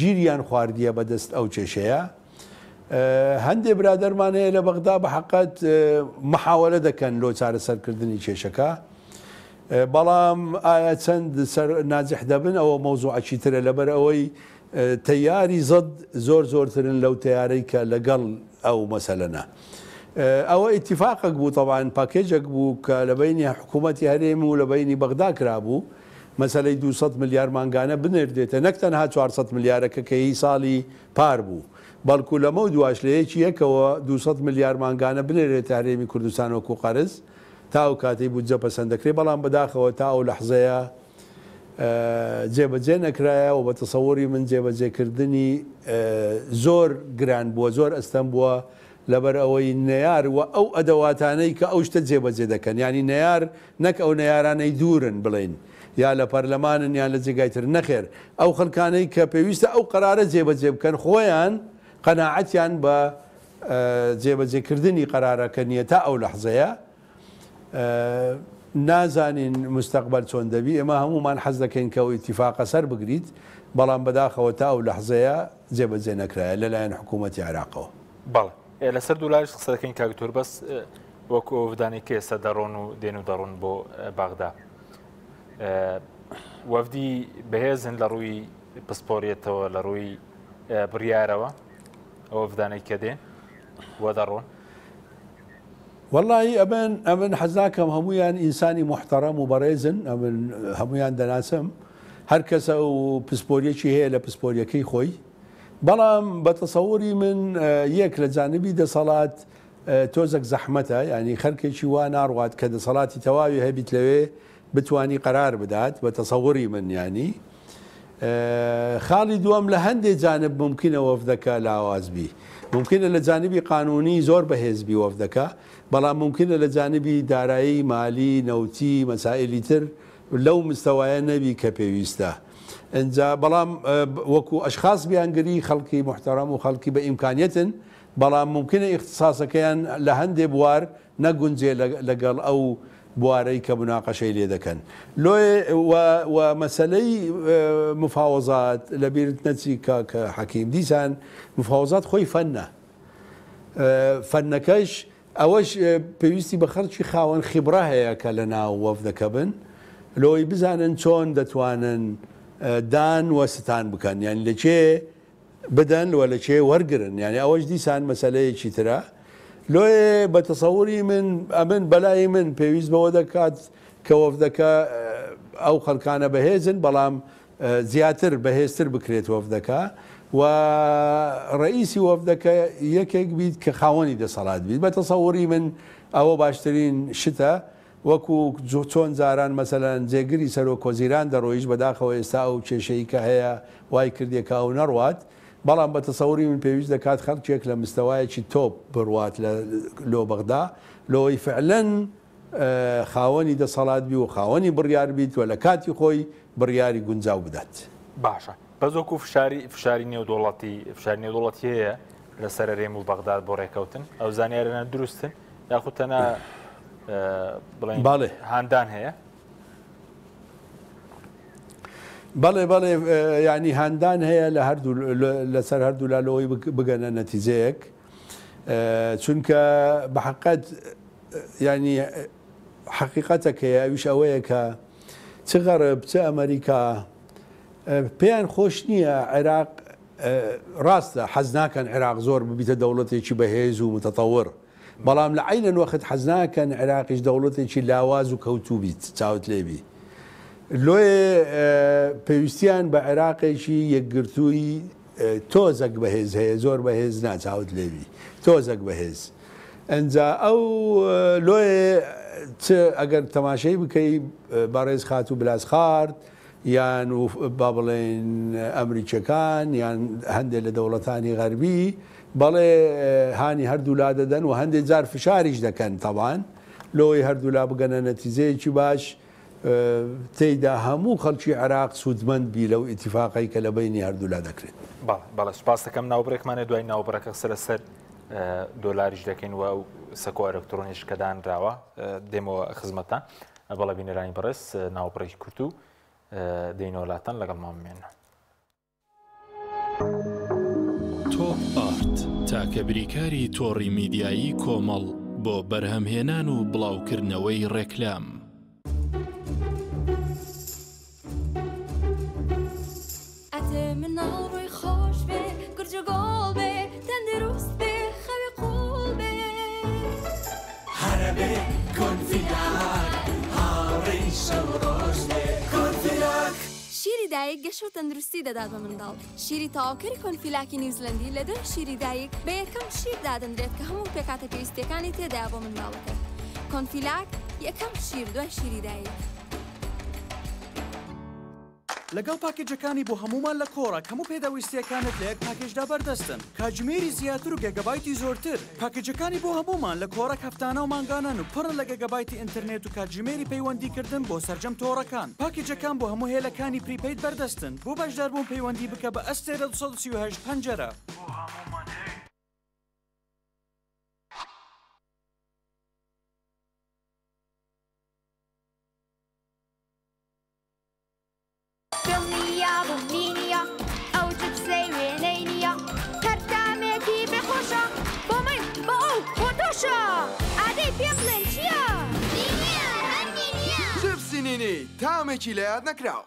گیریان خواردیە بەدەست ئەو چێشەیە هەندێک برادەرمان هەیە لە بەغدا بە حقت محاوەرە دەکەن لۆ چارەسەرکردنی کێشەکە بەڵام ئایا چەند نازح دەبن ئەوە مۆزوعکی ترە لەبەر ئەوەی تەیاری زەد زۆر زۆرترن لەو تیارەی کە لەگەڵ ئەو مەسەلەنە. ئەوە ئتیفاقک بوو تەوان پاکێجێک بوو کە لە بینی حکوومەتی هەرێم و لە بینی بەغدا کرابوو مەسلەی 200 میلیار مانگانە بنردێتە نەک تەنها 400 میلیارەکە کە هی ساڵی پار بوو بەڵکو لەمە و دواش لە یەکی یەکەوە 200 میلیار مانگانە بنێرێت تاریمی کوردستان وەکو قەرز تا و کاتی بودجە پەسەندەکری بەڵام بەداخەوە تا ئەو لەحزەیە جێبەجێ نەکرایە و بە تەسەوەری من جێبەجێکردنی زۆر گران بووە زۆر ئەستەم بووە لەبەر ئەوەی نەار و ئەو ئەدەواتانەی کە ئەو شتە جێبەجێ دەکەن ینی نەار نەک ئەو نەیارانەی دوورن بڵین. یا لە پەرلەمانن یان لە جێگایتر نەخێر ئەو خەلکانەی کە پێویستە ئەو قرارە جێبەجێ بکەن خۆیان قەناعەتیان بە اه، جێبەجێکردنی قەرارەکە نیە تا ئەو لەحزەیە اه، نازانین مستەقبەر چۆن دەبی ئێمە هەمومان حەز دەکەین کە و ئتیفاقە سەر بگریت بەڵام بەداخەوە تا او لحظه زیب نەکرایە لەلایەن حکوومەتتی حکومت بەڵێ اه، لەسەر دولاش قسە دەکەین کاکتور بەس وەکو ئۆودانی کێسە دەڕۆن و دێن و دەڕۆن بۆ باغدا وەفدی بەهێزن لە ڕووی پسپۆریەتەوە لە ڕووی بڕیارەوە وفدان بدانەی کە دێ وە دەڕۆن والله ئەمن ئەمن حەزناکەم هەمویان ئینسانی محتەرەم و بەڕێزن ئەمن دناسم دەناسم هەر کەسە و پسپۆریەکی هەیە لە پسپۆریەکەی خۆی بەڵام من اه، یەک لە جانبی صلاة توزك زحمتها يعني خەرکێکی وا وانا کە دەسەڵاتی تەواوی هەبیت لەوێ بتواني قرار بدات بتصوري من يعني خاڵی دووەم لە هەندێک جانب ممکنە وەفدەکە لاوازبی ممکنە لە جانبی قانونی زۆر بەهێزبی وەفدەکە بەڵام ممکنە لە جانبی دارایی مالی نەوتی مەسائللی تر لەو مستەوایە نەبی کە پێویستە. ئەجا بەڵام وەکو ئەشخاص بیانگری خەڵکی محتەرام و خەڵکی بە ئیمکانیتن بەڵام ممکنە اختصاسەکەیان لە هەندێ بوار نەگونجێ لەگەڵ ئەو بوارەی کە مناقەشەی لێ دەکەن و مەسلەی مفاوزات لە بیرت نەچی کە حەکیم دیسان مفاوزات خۆی فەنە فەنەکەش ئەوەش پێویستی بە خەرچی خاوەن خیبرا هەیە کە لە ناو وەفدەکە بن لۆی بزانن چۆن دەتوانن دان وەستان بکەن یان لەچێ بدەن وە لەچێ وەرگن یعنی ئەوەش دیسان مەسلەیەکی ترە لۆیە بە تەسەوری من ئەمن بەلای من پێویست بەوە دەکات کە وەفدەکە ئەو خەلکانە بەهێزن بەڵام زیاتر بەهێزتر بکرێت وەفدەکە و ڕئیسی وەفدەکە یەکێک بیت کە خاوەنی دەسەڵات بیت بە تەسەوری من ئەوە باشترین شتە وەکو چۆن زاران مەسەلەن جێگری سەرۆ کۆزیران دەڕۆیش بەداخەوە ئێستا ئەو کێشەی کە هەیە وای کردێکا و نەڕوات. بەڵام بە تەسەوری من پێویست دەکات خەرچێک لە مستەوایەکی تۆپ بڕوات لە لۆبەغدا لەوەی فعلەن خاوەنی دەسەڵات بی و خاوەنی بڕیار بیت وە لە کاتی خۆی بڕیاری گونجاو بدات باشە بەزۆک و فشاری فشاری نێودۆڵەتی فشار نێودۆڵەت هەیە لەسەر رێم و بەغداد بۆ ڕێککەوتن ئەو زانانیارەنە دروستن یاخود تەنە بڵێن باڵێ هاندان هەیە بله بله يعني هندان هي لهردو لسر هردو لالوي بقنا نتيجيك چونك بحقات يعني حقيقتك يا ويش اويك تغرب تأمريكا امريكا بيان خوشنية عراق راستا حزنا كان عراق زور ببيت دولتي شي بهيز ومتطور بلام لعين وقت حزنا كان عراق دولتي شي لاواز وكوتوبي تاوت ليبي لۆ پێویستیان بە عێراقێکی یەکگرتووی تۆزەک بەهێز هەیە زۆر بەهێز ناچوت لێوی تۆزەک بەهێز. ئەجا ئەو لۆێ ئەگەر تەماشەی بکەی بەڕێز خات و بلاس خارد یان با بڵێن ئەمریکەکان یان هەندێک لە دەوڵەتانی غەربی بەڵێ هاانی هەردوو لا دەدەن و هەندێک جار فشاریش دەکەن تەوان لۆی هەردوو لا بگەنە نەتیزەیەکی باش تێدا هەموو خەڵکی عراق سوودمەند بی لەو ئتیفاقی کە لە بینی هەردوولا دەکرێت بەڵە سپاس دەکەم ناوبرێکمانە دوای ناوبڕەکە سەرسەر دۆلاریش دەکەین و سەکۆ ئەلکترۆنیش کەدان راوە دێمەوە خزمەتان بەڵە بینەرانی بەڕست ناوپڕێکی کورت و دەینۆلاتان لەگەڵ مامێنە تۆ ئارت تاکە بریکاری تۆڕی میدیایی کۆمەڵ بۆ بەرهەمهێنان و بڵاوکردنەوەی ڕێکلام. مناڵ ڕووی خۆش بێ گرج گۆڵ بێ تەندروست بێ خەوی قوڵ بێ هەرە بێ کۆنفیاک هاڕی شەو ڕۆژ بێ کۆنفیاک شیری دایک گەش و تەندروستی دەدات بە منداڵ شیری تاواکەری کۆنفیلاکی نیوزلندی لە دەر شیری دایک بە یەکەم شیر دادەندرێت کە هەموو پێکاتە پێویستەکانی تێدا بۆ منداڵەکە کۆنفیلاک یەکەم شیر دوای شیری دایک لەگەڵ پاکێجەکانی بۆ هەمومان لە کۆڕە هەموو پێداویستیەکانت لە یەک پاکێشدا بەردەستن کاتژمێری زیاتر و گەگەبایتی زۆرتر پاکێجەکانی بۆ هەمومان لە کۆڕک هەفتانە و ماگانان و پڕن لە گەگەبایتی ئینتررنێت و کاتژمێری پەیوەندیکردن بۆ سرجەم تۆڕەکان پاکێجەکان بۆ هەموو هێلەکانی پریپیت بەردەستن بۆ باشداربوون پەیوەندی بکە بە ئەستێرە 1970 پەنجەرە. دڵنییا بنیە ئەو جب سەی وێنەی نییە کەردامێکی بخۆشە بۆ من بە ئەو خۆتۆشە ئادەی پێ بڵێن چییە؟ جبسینینی تامێکی لەیاد نەکراوە.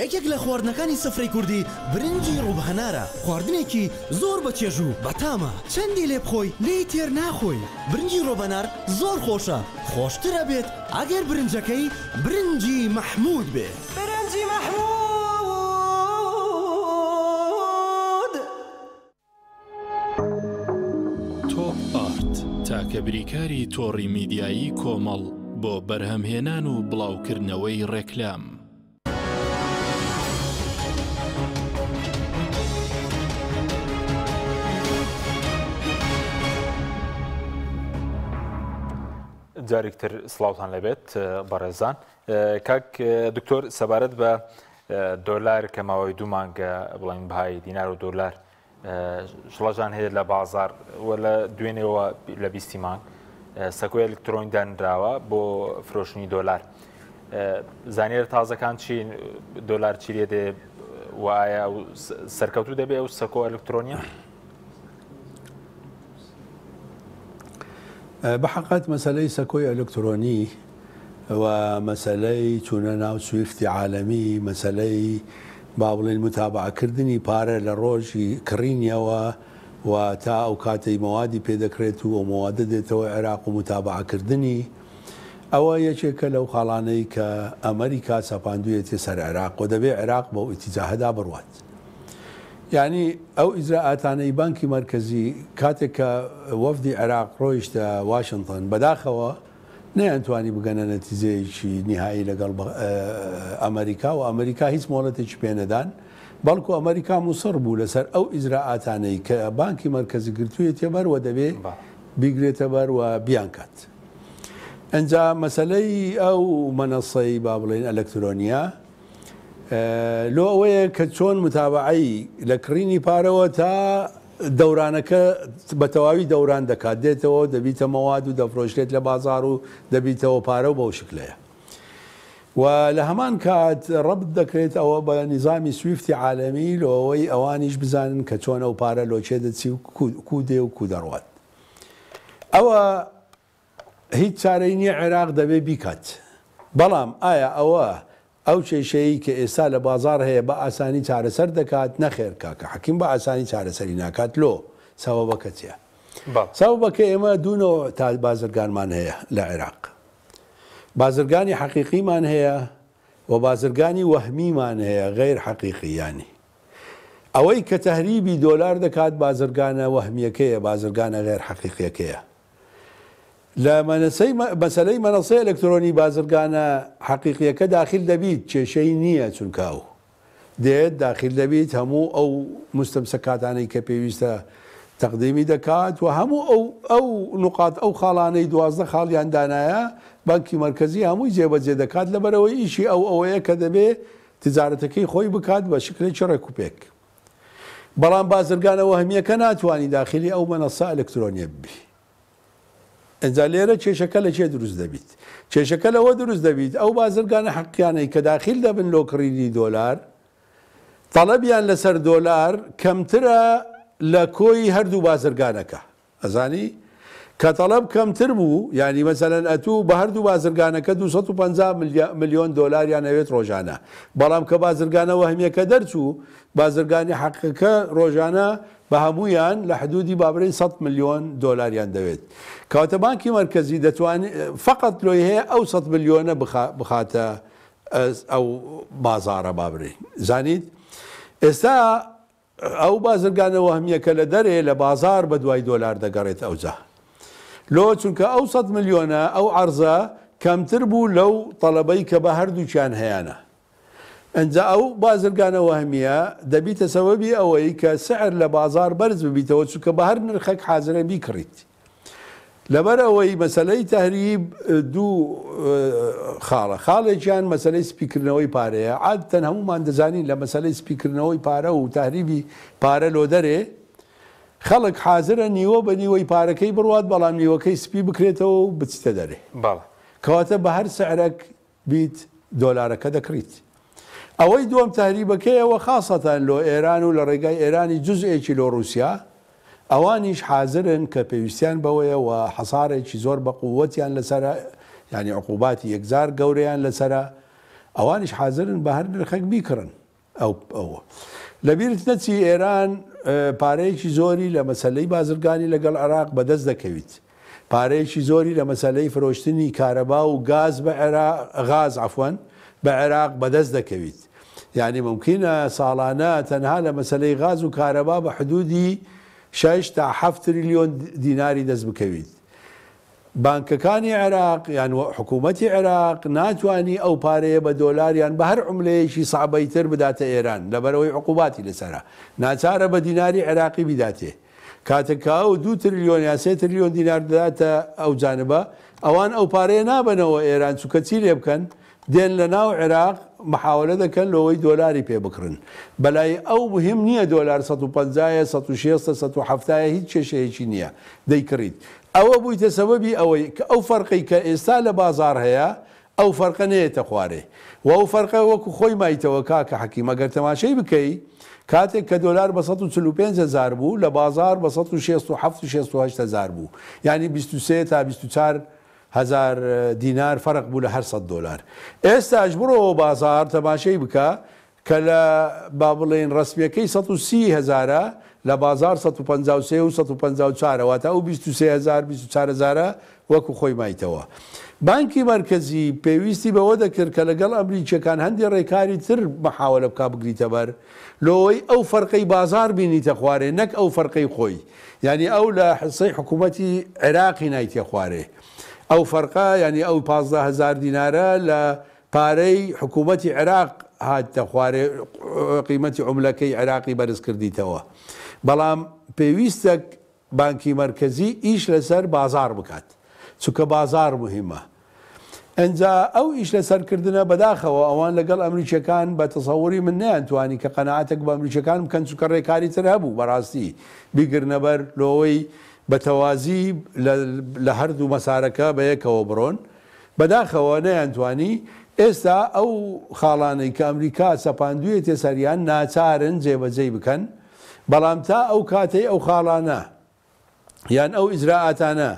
یەکێک لە خواردنەکانی سفرەی کوردی برنجی ڕوبهەنارە خواردنێکی زۆر بە چێژ و بەتامە چەندی لێ بخۆی لی تێر ناخۆی برنجی ڕۆبەنار زۆر خۆشە خۆشترە بێت ئەگەر برنجەکەی برنجی مەحمود بێت. کە بریکاری تۆڕی میدیایی کۆمەڵ بۆ بەرهەمهێنان و بڵاوکردنەوەی ڕێکلام. جارێکتر سلااوان لەبێت بەڕێزان کاک دکتۆر سەبارەت بە دۆلار کە ماوەی دوو مانگە بڵین بهای دینار و دۆلار شڵەژان هەیە لە بازار وە لە دوێنێەوە لە بیستی مانگ سەکۆی ئەلکترۆنی دانراوە بۆ فرۆشنی دۆلار زانێر تازەکان چین دۆلار چیرێ دێ وایە سەرکەوتو دەبێ و سەکۆ ئەلکترۆنیە بەحقات مەسلەی سەکۆی ئەلکترۆنی مەسلەی چونە ناو سویفتی عاالەمی مەسلەی با بڵێن متابعکردنی پارە لە ڕۆژی کڕینیەوە و تا ئەو کاتەی مەوادی پێدەکرێت و ئەو مووادە دێتەوە عێراق و متابعکردنی ئەوە یەکێکە لەو خاڵانەی کە ئەمریکا سەپاندویەتی سەر عێراق و دەبێت عێراق بە ئیتیجاهدا بڕوات. ینی ئەو ئیزراعاتانەی بانکی مرکزی کاتێک کە وەفدی عێراق ڕۆیشتە واشنگتن بەداخەوە نەیانتوانی بگەنە نەتیزەیەکی نیهایی لەگەڵ ئەمریکا و ئەمریکا هیچ مۆڵەتێکی پێنەدان بەڵکو ئەمریکا مووسڕ بوو لەسەر ئەو ئیزراعاتانەی کە بانکی مرکزی گرتوویە تێبەرەوە دەبێ بیگرێتە بەر و بیانکات. ئەجا مەسلەی ئەو مەنەسەی با بڵێن ئەلەکترۆنیا لۆ ئەوەیە کە چۆن متابعایی لە کڕینی پارەوە تا دەورانەکە بە تەواوی دەوران دەکات دێتەوە دەبیتە مەواد و دەفرۆشتێت لە بازار و دەبیتەوە پارە و بەو شکلەیە. و لە هەمان کات ڕب دەکرێت ئەوە بە نظامی سویفتی عاالەمی لەوەی ئەوانیش بزانن کە چۆن ئەو پارە لۆچێ دەچی و کو دێ و کو دەڕوات. ئەوە هیچ چارەی نییە عێراق دەبێ بیکات. بەڵام ئایا ئەوە ئەو کێشەیە کە ئێستا لە بازار هەیە بە ئاسانی چارەسەر دەکات نەخێر کاکە حەکیم بە ئاسانی چارەسەری ناکات لۆ ساوە بەکەچە ساو بەکە ئێمە دوونەوە تا بازرگانمان هەیە لە عێراق بازرگانی حەقیقیمان هەیە و بازرگانی وەهمیمان هەیە غیر حەقیقیانی ئەوەی کە تەهریبی دۆلار دەکات بازرگانە وەهمیەکەیە بازرگانە غێر حەقیقیەکەیە لە مەنەسەی بەسەلەی مەنەسەی ئەلکترۆنی بازرگانە حەقیقیەکە داخل دەبیت کێشەی نییە چونکاو دێت داخل دەبیت هەموو ئەو مستەمسەکاتانەی کە پێویستە تەقدیمی دەکات و هەموو ئەو ئەو نقات ئەو خاڵانەی دوازدە خاڵیان دانایە بانکی مرکزی هەمووی جێبەجێ دەکات لەبەرەوەی ئیشی ئەو ئەوەیە کە دەبێ تجارەتەکەی خۆی بکات بە شکلی چڕە کوپێک بەڵام بازرگانەوە هەمیەکە ناتوانانی داخلی ئەو مەنەسا ئەلکترۆنیە ببی ئەجا لێرە کێشەکە لە چێ دروست دەبیت کێشەکە لەوە دروست دەبیت ئەو بازرگانە حەقییانەی کە داخل دەبن لۆکرینی دۆلار تەڵەبیان لەسەر دۆلار کەمترە لە کۆی هەردوو بازرگانەکە ئەزانی کە تەڵب کەمتر بوو ینی مەسەەن ئەتوو بە هەردوو بازرگانەکە 250 میلیۆن دلاریان ئەوێت ڕۆژانە بەڵام کە بازرگانە وەهمیەکە دەرچوو بازرگانی حەقەکە ڕۆژانە بە هەمویان لە حدودی بابرەی 100 میلیۆن دلاریان دەوێت کاتە بانکی مرکزی دەتوانێت فقط لۆی هەیە ئەو 100 میلیۆنە بخاتە ئەو بازارە بابرەی زانیت ئێستا ئەو بازرگانەوە هەمیەکە لە دەرێ لە بازار بە دوای دۆلار دەگەڕێت ئەوجا لۆ چونکە ئەو 100 میلیۆنە ئەو عرضە کەمتر بوو لەو تەلبەی کە بە هەردووچیان هەیەە ئەجا ئەو بازرگانەوە هەمیە دەبیتە سەوەبی ئەوەی کە سعر لە بازار بەرز ببیتەوە چووکە بە هەر نرخەک حازرە بیکڕیت. لەبەر ئەوەی مەسلەی تەهریب دوو خاڵە خاڵێکیان مەسلەی سپیکردنەوەی پارەیە عادەن هەمومان دەزانین لە مەسلەی سپیکردنەوەی پارە و تاریبی پارە لۆ دەرێ خەڵک حاضرە نیوە بە نیوەی پارەکەی بڕوات بەڵام نیوەکەی سپی بکرێتەوە و بچتە دەرێ کەواتە بە هەر سعرەک بیت دۆلارەکە دەکریت. ئەوەی دوم تاریبەکەیەوە خاصەتان لۆ ئێران و لە ڕێگای ئێرانی جزئێکی لۆ رووسیا ئەوانیش حاضرن کە پێویستیان بەوەیەوە حەسارێکی زۆر بە قووەتیان لەسەر ینی عقوباتی یەکزار گەورەیان لەسرە ئەوانیش حاضرن بە هەر نرخەک بیکردن ئەو ئەوە. لەبیرت نەچی ئێران پارەیەکی زۆری لە مەسلەی بازرگانی لەگەڵ عراق بەدەست دەکەویت. پارەیەکی زۆری لە مەسلەی فرۆشتنی کارەبا و گاز بە غاز ئەفوان بە عێراق بەدەست دەکەویت. یعنی ممکنە ساڵانە تەنها لە مەسلەی غاز و کارەبا بە حدودی 6 تا 7 تریلیۆن دیناری دەست بکەویت بانکەکانی عێراق یان حکوومەتتی عێراق ناتوانانی ئەو پارەیە بە دۆلاریان بە هەر عملەیەشی سعبەیتر بداتە ئێران لەبەرەوەی عقوباتی لەسرە ناچارە بە دیناری عێراقی بیداتێ کاتەکە و دو تریلیۆن یا سێ تریلیۆن دینار دەداتە ئەو جانبە ئەوان ئەو پارەیە نابنەوە ئێران چووکە چی لێ بکەن دێن لە ناو عێراق محاولە دەکەن لەوەی دۆلاری پێ بکڕن بەلای ئەو بهم نییە دلار 1970 هیچ کێشەیەکی نییە دەیکڕیت ئەوە بوویتە سەبەبی ئەوەی کە ئەو فەرقی کە ئێستا لە بازار هەیە ئەو فەرقە نێتە خوارێ و ئەو فەرقە وەکو خۆی مایتەوە کاکە حەکیمەگەر تەماشەی بکەیت کاتێک کە دلار بە 1950زار بوو لە بازار بە 16 1970 يعني بوو یعنی 23 تا 24 هزار دینار فەرق بوو لە هەر دلار ئێستاش بڕۆ بازار تەماشەی بکە کە لە با بڵێن ڕسمیەکەی 130 هزارە لە بازار 153 و 154ەوە تا و 24هزارە وەکو خۆی مایتەوە. بانکی مرکزی پێویستی بەوە دەکرد کە لەگەڵ ئەمریکیەکان هەندی ڕێکاری تر بەحاوە لە بک بگریتە بەر لۆی ئەو فەرقەی بازار بینیتە خوارێ نەک ئەو فەرقەی خۆی یعنی ئەو لە حسەی حکوومەتی عێراقی نایتە خوارێ. ئەو فەرقا ینی ئەو 150هزار دینارە لە پارەی حکوومەتی عێراق هاتە خوارێ قیمەتی عملەکەی عێراقی بەرزکردیتەوە بەڵام پێویستە بانکی مرکزی ئیش لەسەر بازار بکات چونکە بازار مهمە. ئەجا ئەو ئیش لەسەرکردنە بەداخەوە ئەوان لەگەڵ ئەمریکیەکان بە تەسەوری من نیانتوانی کە قەنعاتێک بە ئەمریکیەکان بکەن چکە ڕێکاری تر هەبوو بەڕاستی بیگرنەبەر لۆەوەی بەتەوازی لە هەردوو مەسارەکە بەیەکەوە بڕۆن بەداخەوە نەیانتوانی ئێستا ئەو خاڵانەی کە ئەمریکا سەپاندویە تێسەریان ناچارن جێبەجێی بکەن بەڵام تا ئەو کاتەی ئەو خاڵانە یان ئەو ئیزراعاتانە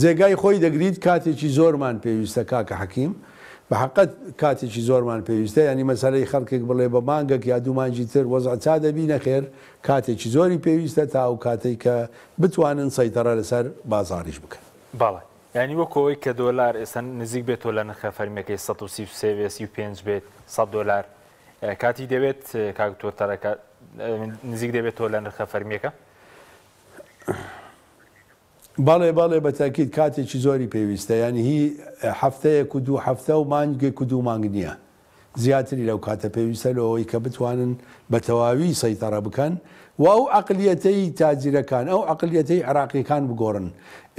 جێگای خۆی دەگریت کاتێکی زۆرمان پێویستە کاکە حەکیم بە حقت کاتێکی زۆرمان پێویستە ینی مەسەی خەڵکێک بڵێ بە مانگەک یا دوومانجی تر وەزع چا دەبی نەخێر کاتێکی زۆری پێویستە تا ئەو کاتێک کە بتوانن سەیتەرە لەسەر بازاریش بکەن باڵێ ینی وەکەوەی کە دۆلار ئێستا نزیک بێتەوە لە نرخە فەرمیەکەی 1970 بێت 100 دلار کاتی دەوێت کاکتۆرتەرەکە نزیک دەبێتەوە لە نرخە فەرمیەکە. باڵێ باڵێ بەتاکیید کاتێکی زۆری پێویستە ینی هی هەفتەیەک و دوو هەفتە و مانگێک و دوو مانگ نییە زیاتری لەو کاتە پێویستە لەوەی کە بتوانن بە تەواوی سەیتەڕە بکەن و ئەو عقلیەتەی تاجیرەکان ئەو عقلیەتەی عراقیەکان بگۆڕن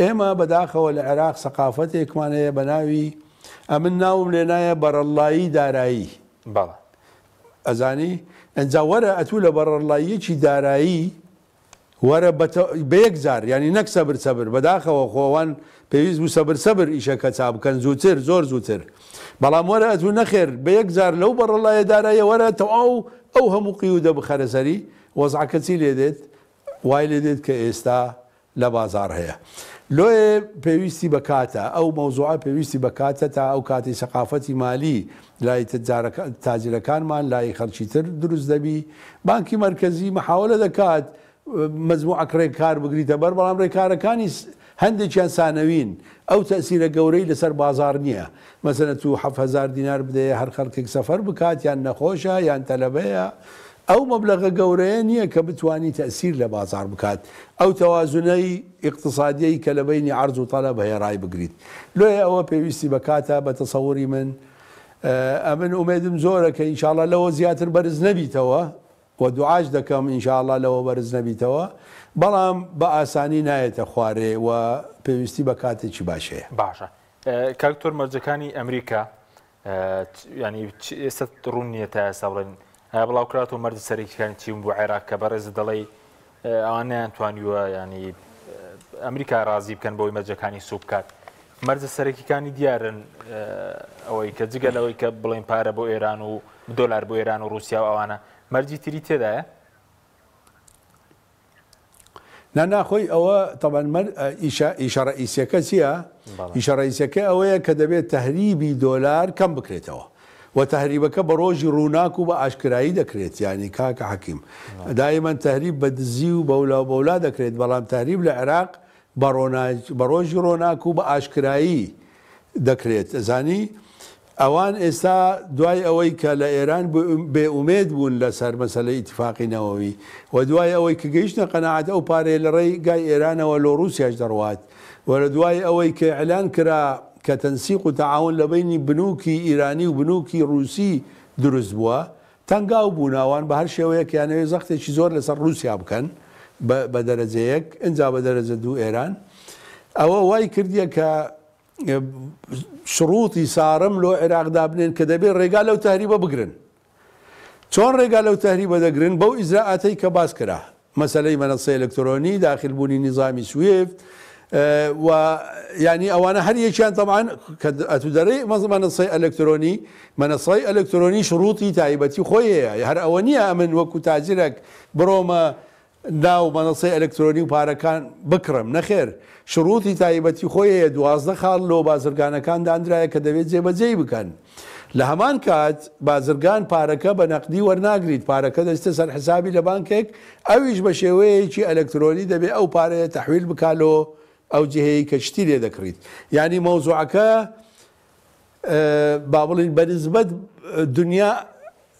ئێمە بەداخەوە لە عێراق سەقافەتێکمانەیە بە ناوی ئەمن ناوم لێنایە بەرەڵایی دارایی ئەزانی ئەنجاوەرە ئەتوو لە بەرەڕلاییەکی دارایی وەرە بەیەک جار ینی نەک سەبر سەبر بەداخەوە خۆوان پێویست بوو سەبر سەبر ئیشەکە چا بکەن زووتر زۆر زووتر بەڵام وەرە ئەتوو نەخێر بەیەک جار لەو بەڕڵایە دارایە وەرە تەواو ئەو هەموو قیودە بخەرەسەری وەزعکە چی لێ دێت وای لێ دێت کە ئێستا لە بازار هەیە. لۆێ پێویستی بەکاتە ئەو مەوزوعە پێویستی بەکاتە تا ئەو کاتی سەقافەتی مالی لای تاجرەکانمان لای خەرچی تر دروست دەبی بانکی مرکزی مححاولە دەکات مەزمو ئەکڕێ کار بگریتە بەر بەڵام ڕێکارەکانی هەندێکیان سانەوین ئەو تەسیرە گەورەی لەسەر بازار نییە مەسەنە تو 7هزار دینار بدەیە هەر خەرکێک سەفەر بکات یان نەخۆشە یان تەلەبەیە ئەو مەبلغە گەورەیە نییە کە بتانی تەسیر لە بازار بکات ئەو تەوازونەی اقتصادیەی کە لەبینی عرض و تەلە بەهێڕای بگریت لێ ئەوە پێویستی بکاتە بە تەسەوری من ئەمن ئومێدم زۆرە کە ئینشاالله لەوە زیاتر بەرز نەبیتەوە و دوعاش دەکەم ئینشاءله لەوە بەرز نەبییتەوە بەڵام بە ئاسانی نایەتە خوارێ و پێویستی بە کاتێکی باشەیە باشە کاکتۆر مەرجەکانی ئەمریکا ینی ئێستا ڕوونیە تا ساڵێن بڵاوکرات و مەرج سەرکیەکانی چیم بۆ عێراق کە بەڕێز دەڵی ئەوانیان توانیوە ینی ئەمریکا رازی بکەن بۆی مەرجەکانی سوبکات مەرجە سەرەکیەکانی دیارن ئەوەی کە جگەلەوەی کە بڵێن پارە بۆ ئێران و دۆلار بۆ ئێران و رووسیا و ئەوانە مەرجی تری تێدایە ناناخۆی ئەوە تەبەن ئیشەڕئیسەکە چییە؟ ئیشەڕئیسەکە ئەوەیە کە دەبێت تەهریبی دۆلار کەم بکرێتەوە. وە تەهریبەکە بە ڕۆژی ڕووناک و بە ئاشکایی دەکرێت ینی کاکە حەکیم دایمەن تەهریب بە دزی و بەولا بەولا دەکرێت بەڵام تاریب لە عێراق بە ڕۆژی ڕۆناک و بە ئاشکایی دەکرێت زانی ئەوان ئێستا دوای ئەوەی کە لە ئێران بێومێت بوون لە سەر مەسلە ئیتفاقینەوەوی و دوای ئەوەی کە گەیشتە قەنەعات ئەو پارێ لە ڕێی گای ئێرانەوە لۆ رووسیاش دەڕوات وەرە دوای ئەوەی کە ئەلان کرا کە تەنسیق و تەعاون لە بینی بنووکی ئیرانی و بنووکی رووسی دروست بووە تەنگاو بووناوان بە هەر شێوەیەکیانەوەی زەختێکی زۆر لەسەر رووسیا بکەن بە دەرەجەیەک ئەجا بە دەرەجە دوو ئێران ئەوە وای کردیە کە شروطي سارم لو عراق دابنين كدبير رقالو تهريبه بقرن چون رقالو تهريبه دقرن بو إزراءاتي كباس كرا مسألة منصة إلكتروني داخل بوني نظام سويفت اه، و يعني أوانا هر يشان طبعا أتدري منصة إلكتروني منصة إلكتروني شروطي تايبتي خويا هر أوانيا أمن وكو تازيرك بروما داو منصة إلكتروني وباركان بكرم نخير شروعی تایبەتی خۆیە دوازدە خاڵ لۆ بازرگانەکان دانرایە کە دەوێت جێبەجێی بکەن. لە هەمان کات بازرگان پارەکە بە نەقدی وەرناگریت پارەکە دەستە سەر حسابی لە بانکێک ئەویش بە شێوەیەکی ئەلکترۆنی دەبێت ئەو پارەیە تەحویل بکالۆ ئەو جهەیە کەشتی لێ دەکڕیت. ینی مەوزوعەکە با بڵین بەنسبەت دنیا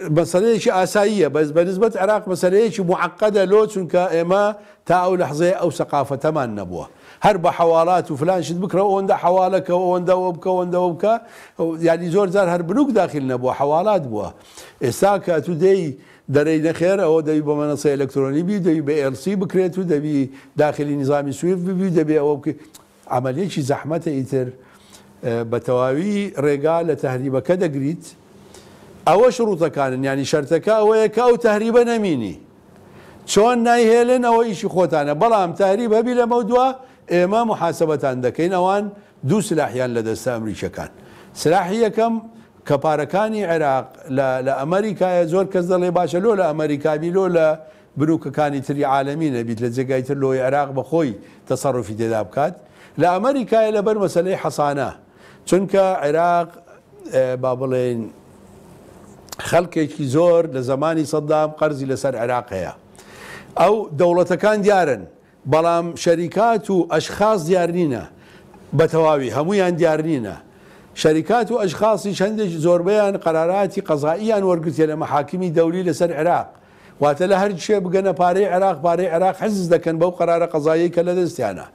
مسألة شيء آسائية بس بالنسبة العراق مسألة شيء معقدة لو تنكا إما تاو لحظة أو ثقافة تمان نبوة هرب حوالات وفلان شد بكره وندا حوالك وندا وبك وندا وبك يعني زور زار نوك داخل نبوة حوالات بوا استاكا تودي دري نخير او دبي بمنصه الكترونيه بي دبي بي ال سي بكريت دبي داخل نظام السويف بي دبي او عمليه شيء زحمة يتر آه، بتواوي رجال تهريبه كدقريت ئەوە شروعەکانن ینی شەرتەکە ئەوەیە کە ئەو تهریبە نەمینی چۆن نایهێلن ئەوە ئیشی خۆتانە بەڵام تاریبە بی لەمە دووە ئێمە محاسبەتان دەکەین ئەوان دوو سلاحیان لە دەستە ئەمریکەکان سلاحی یەکەم کە پارەکانی عێراق لە ئەمریکایە زۆر کەس دەڵێ باشە لۆ لە ئەمریکابی لۆ لە بنووکەکانی تری عاالمی نەبییت لە جێگای تر لۆی عێراق بەخۆی تەسەڕفی تێدا بکات لە ئەمریکایە لەبەر مەسلەی حەسانە چونکە عێراق با بڵێن خەڵکێکی زۆر لە زمانی سەددام قەرزی لەسەر عێراقەیە ئەو دەوڵەتەکان دیارن بەڵام شەریکات و ئەشخاص دیارنینە بە تەواوی هەمویان دیارنینە شەریکات و ئەشخاصی چەندێک زۆربیان قەراراتی قەزاییان وەرگتێ لە مەحاکمی دەوری لەسەر عێراق واتە لە هەر شێ بگەنە پارەی عراق پارەی عراق حەز دەکەن بەو قرارە قەزایی کە لە دەستیانە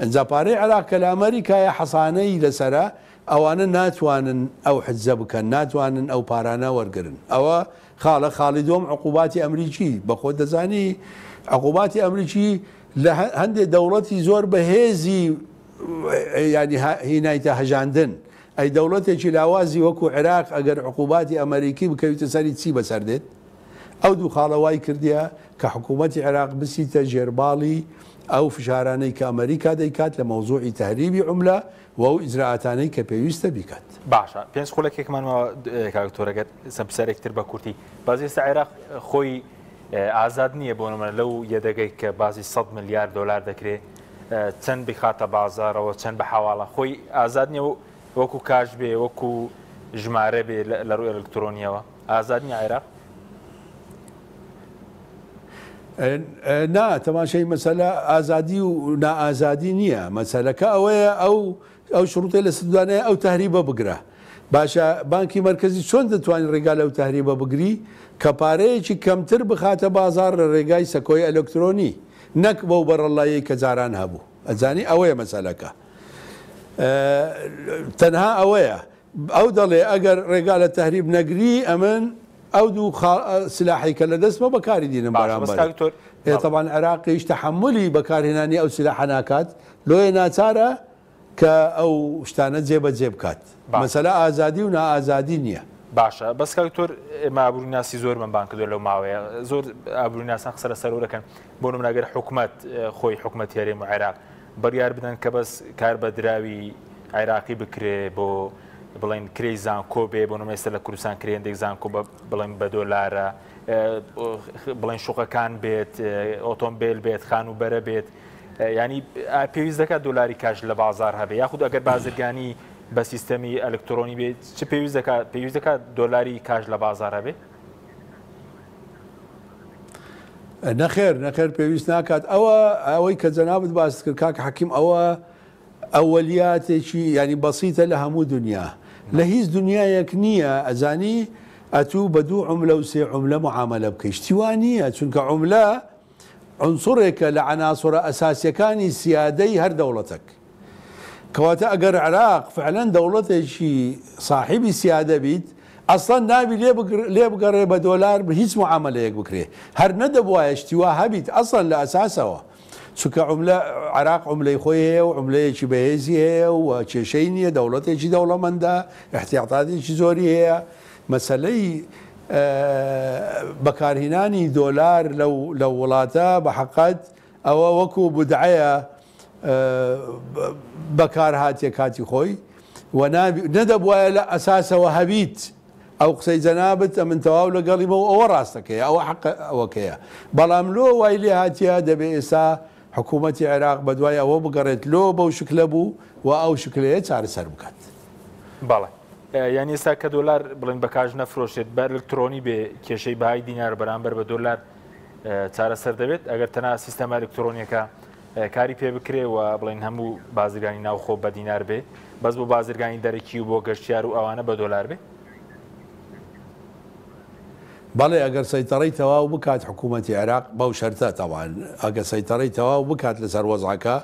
ئەنج پارەی عراق کە لە ئەمریکایە حەسانەی لەسرە ئەوانە ناتوانن ئەو حزە بکەن ناتوانن ئەو پارانە وەرگن ئەوە خاڵە خاڵی دۆم عقوباتی ئەمریکی بەخۆ دەزانی عقوباتی ئەمریکی لە هەندێک دەوڵەتی زۆر بەهێزی ینی هینایتە هەژاندن ئەی دەوڵەتێکی لاوازی وەکو عێراق ئەگەر عقوباتی ئەمریکی بکەویتە سەری چی بەسەردێت ئەو دوو خاڵەوای کردیا کە حکوومەتتی عێراق بسیتە ژێرباڵی ئەو فشارانەی کە ئەمریکا دەیکات لە مەوزوعی تحریبی عملە و ئەو ئیزراعاتانەی کە پێویستە بیکات باشە پێنج خولەکێکمانەوە کاکتۆرەکەت سەرێکتر بە کورتی بازیێستا عێراق خۆی ئازاد نییە بۆ نمە لەو یەدەگەی کە بازی 100 میلیارد دلار دەکرێت چەند بخاتە بازارەوە چەند بە حواڵە خۆی ئازاد نیە و وەکو کاش بێ وەکو ژمارە بێ لە ڕووی ئەلکترۆنیەوە ئازادنی عێراق نا تەماشەی مەسەلە ئازادی و نائازادی نییە مەسەلەکە ئەوەیە ئەو ئەو شروطی لە سندوانەیە ئەو تحریبە بگرە باشە بانکی مرکزی چۆن دەتوانین ڕێگا لەو تحریبە بگری کە پارەیەکی کەمتر بخاتە بازار لە ڕێگای سەکۆی ئەلکترۆنی نەک بەو بەڕەڵایی کە جاران هەبوو ئەزانی ئەوەیە مەسالەکە تەنها ئەوەیە ئەو دەڵێ ئەگەر ڕێگا لە تحریب نەگری ئەمن ئەو دوو سلاحیکە لە دەستمە بەکاری دینم باران تەبان عراقیش تحملی بەکارهێنانی ئەو سلاح ناکات لۆیە ناچارە کە ئەو شتانە جێبەجێ بکات مەسەلا ئازادی و نائازادی نییە باشە بەسکاکتۆر ئێمە ئابرووناسی زۆر منبان کردو لەو ماوەیە زۆر ئابرووناسان قسەرە سەرورەکەن بۆ نمناگەر حکوومەت خۆی حکوومەت هێرێم و عێراق بڕیار بدەن کە بەس کار بە دراوی عێراقی بکرێ بۆ بڵین کری زانکۆ بێ بۆ نمێستا لە کوردستان کرێندێک زانکۆ بڵین بە دۆلارە بڵین شوقەکان بێت ئۆتۆمبیل بێت خان و بەرە بێت ینی پێویست دەکات دلاری کاش لە بازار هەبێ یاخود ئەگەر بازرگانی بە سیستەمی ئەلکترۆنی بێت چه پێویست دەکات پێویست دەکات دلاری کاش لە بازار هەبێ نەخێر نەخێر پێویست ناکات ئەوە ئەوەی کە جەنابت باس کرد کاک حەکیم ئەوە ئەولیاتێکی ینی بەسیتە لە هەموو دنیا لە هیچ دنیایەک نییە ئەزانی ئەتوو بە دوو عملە و سێ عملە معاملە بکەیشتیوان نیە چونکە عملە عنصرك لعناصر أساسية كان سيادي هر دولتك كواتا أقر عراق فعلا دولته شي صاحب سيادة بيت أصلا نابي ليه بقر ليه دولار بهيس معاملة يك بكري هر ندبوا اشتوا هبيت أصلا لأساسه سكا عملة عراق عملة خويه وعملة شي وشيشينيه هي وشي شيني دولته شي دولة من احتياطاتي شي زوري مسألة بەکارهێنانی دۆلار لە وڵاتە بە حەقەت ئەوە وەکو بدعەیە بەکار هااتێ کاتی خۆی و نەدەبواە لە ئەساسەوە هەبیت ئەو قسەی جەنابەت ئە من تەواو لەگەڵیمەوە ئەوە ڕاستەکەی ئەو حق ئەوەکەیە بەڵام لۆ وای لێ هااتیا دەبێ ئێستا حکوومەتتی عێراق بەدوای ئەوە بگەڕێت لۆ بەو شکلە بوو و ئەو شکلەیە چارەسەر بکات. بەڵێ. یعنی ئێستا کە دۆلار بڵێن بە کاژ نەفرۆشێت بە ئەلکترۆنی بێ کێشەی بەهای دینار بەرامبەر بە دۆلار چارەسەر دەبێت ئەگەر تەنا سیستەما ئەلکترۆنیەکە کاری پێ بکرێ و بڵین هەموو بازرگانی ناوخۆ بە دینار بێ بەس بۆ بازرگانی دەرەکی و بۆ گەشتیار و ئەوانە بە دۆلار بێ بەڵێ ئەگەر سەیتەڕی تەواو بکات حکوومەتی عێراق بەو شەرتە تاوان ئەگە سەیتەڕی تەواو بکات لە سەروەزعەکە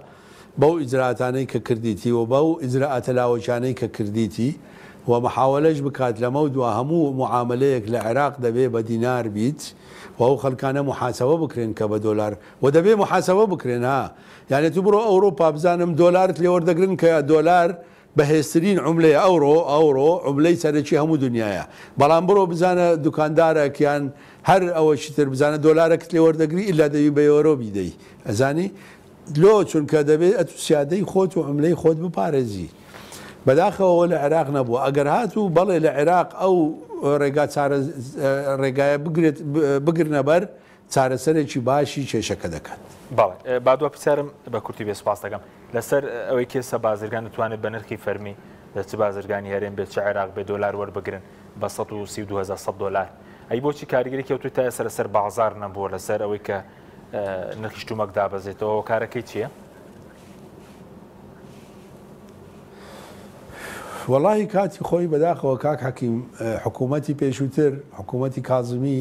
بەو ئیجراتانەی کە کردیتی و بەو ئیجرعاتە لاوەچانەی کە کردیتی و مححاولەش بکات لەمە دو هەموو معاملەیەک لە عێراق دەبێ بە دینار بیت و ئەو خەلکانە محاسەوە بکرێن کە بە دۆلار و دەبێ محاسەوە بکرێن ها یانێت تو بڕۆ ئەوروپا بزانم دۆلارت لێوەردەگرن کە دۆلار بەهێسترین عملێ ئەوڕۆ ئەوڕۆ عملەی سەرەکی هەموو دنیاە بەڵام بڕۆ بزانە دوکاندارەکیان هەر ئەوە چتر بزانە دۆلارەکت لێوەردەگری ئللا دەوی بە یۆرۆبی دەی ئەزانی لۆ چونکە دەبێت ئەتوسیادەی خۆت و عملەی خۆت بپارێزی. بەداخەوە لە عێراق نەبووە ئەگەر هاتوو بەڵێ لە عێراق ئەو ڕێگا ڕێگایە بگرنە بەر چارەسەرێکی باشی کێشەکە دەکات. باڵێ با دووە پرسیارم بە کورتی بێ سپاس دەکەم لەسەر ئەوەی کێسە بازرگان دەتوانێت بە نرخی فەرمی دەچ بازرگانی هەرێن بێت چ عێراق بێ دلار وەربگرن بە 1 دلار ئەی بۆچی کاریگەری کەوتوی تا سەر سەر بازار نەبووە لەسەر ئەوەی کە نرخشتومەک دابەزێتەوە کارەکەی چییە؟ وەڵی کاتی خۆی بەداخەوە کاک حەکیم حکوومەتی پێشووتر حکوومەتی کازمی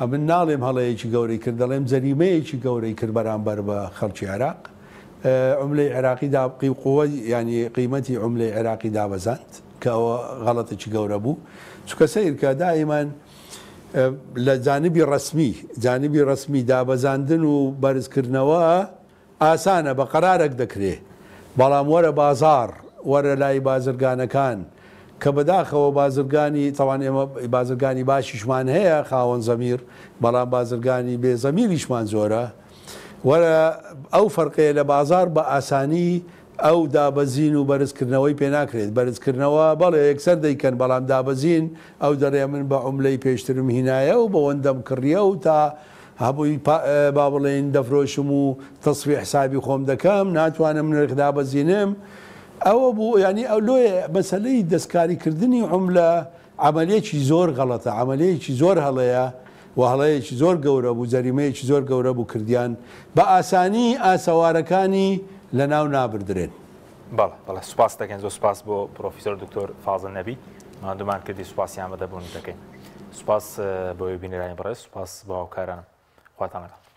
ئەمن ناڵێم هەڵەیەکی گەورەی کرد دەڵێم جەریمەیەکی گەورەی کرد بەرامبەر بە خەڵکی عراق عملی عراقی دابقی قووە ینی قیمەتی عملی عراقی دابەزانند کەەوە غەڵەتێکی گەورە بوو چکە سیر کە دائیمان لە جانبی ڕسمی جانبی ڕسمی دابەزاندن و بەرزکردنەوە ئاسانە بە قەرارێک دەکرێت بەڵام وەرە بازار وەرە لای بازرگانەکان کە بەداخەوە بازرگانی تەوان ئێمە بازرگانی باشیشمان هەیە خاوەن زەمیر بەڵام بازرگانی بێ زەمیریشمان زۆرە وەرە ئەو فەرقەیە لە بازار بە ئاسانی ئەو دابەزین و بەرزکردنەوەی پێناکرێت بەرزکردنەوە بەڵێ یەکسەر دەیکەن بەڵام دابەزین ئەو دەڕێ من بە عملەی پێشترم هینایە و بەوەندەم کڕیە و تا هەبووی با بڵێن دەفرۆشم و تەسوی حسابی خۆم دەکەم ناتوانم نرخدا بەزینم ئەوە بوو ینی ئەو لۆیە مەسلەی دەستکاریکردنی عملە عملەیەکی زۆر غەڵەتە عملەیەکی زۆر هەڵەیە و هەڵەیەکی زۆر گەورە بوو زەریمەیەکی زۆر گەورە بوو کردیان بە ئاسانی ئاسەوارەکانی لە ناو نابدرێن بەڵە سوپاس دەکەن زۆر سوپاس بۆ پرۆفیسۆر دکتۆر فازل نەبی مادومان کردی سوپاسیان بەدەبوون دەکەین سوپاس بۆ بینیرانی بڕێ سوپاس بە هاوکارانم خواتان لەگەڵ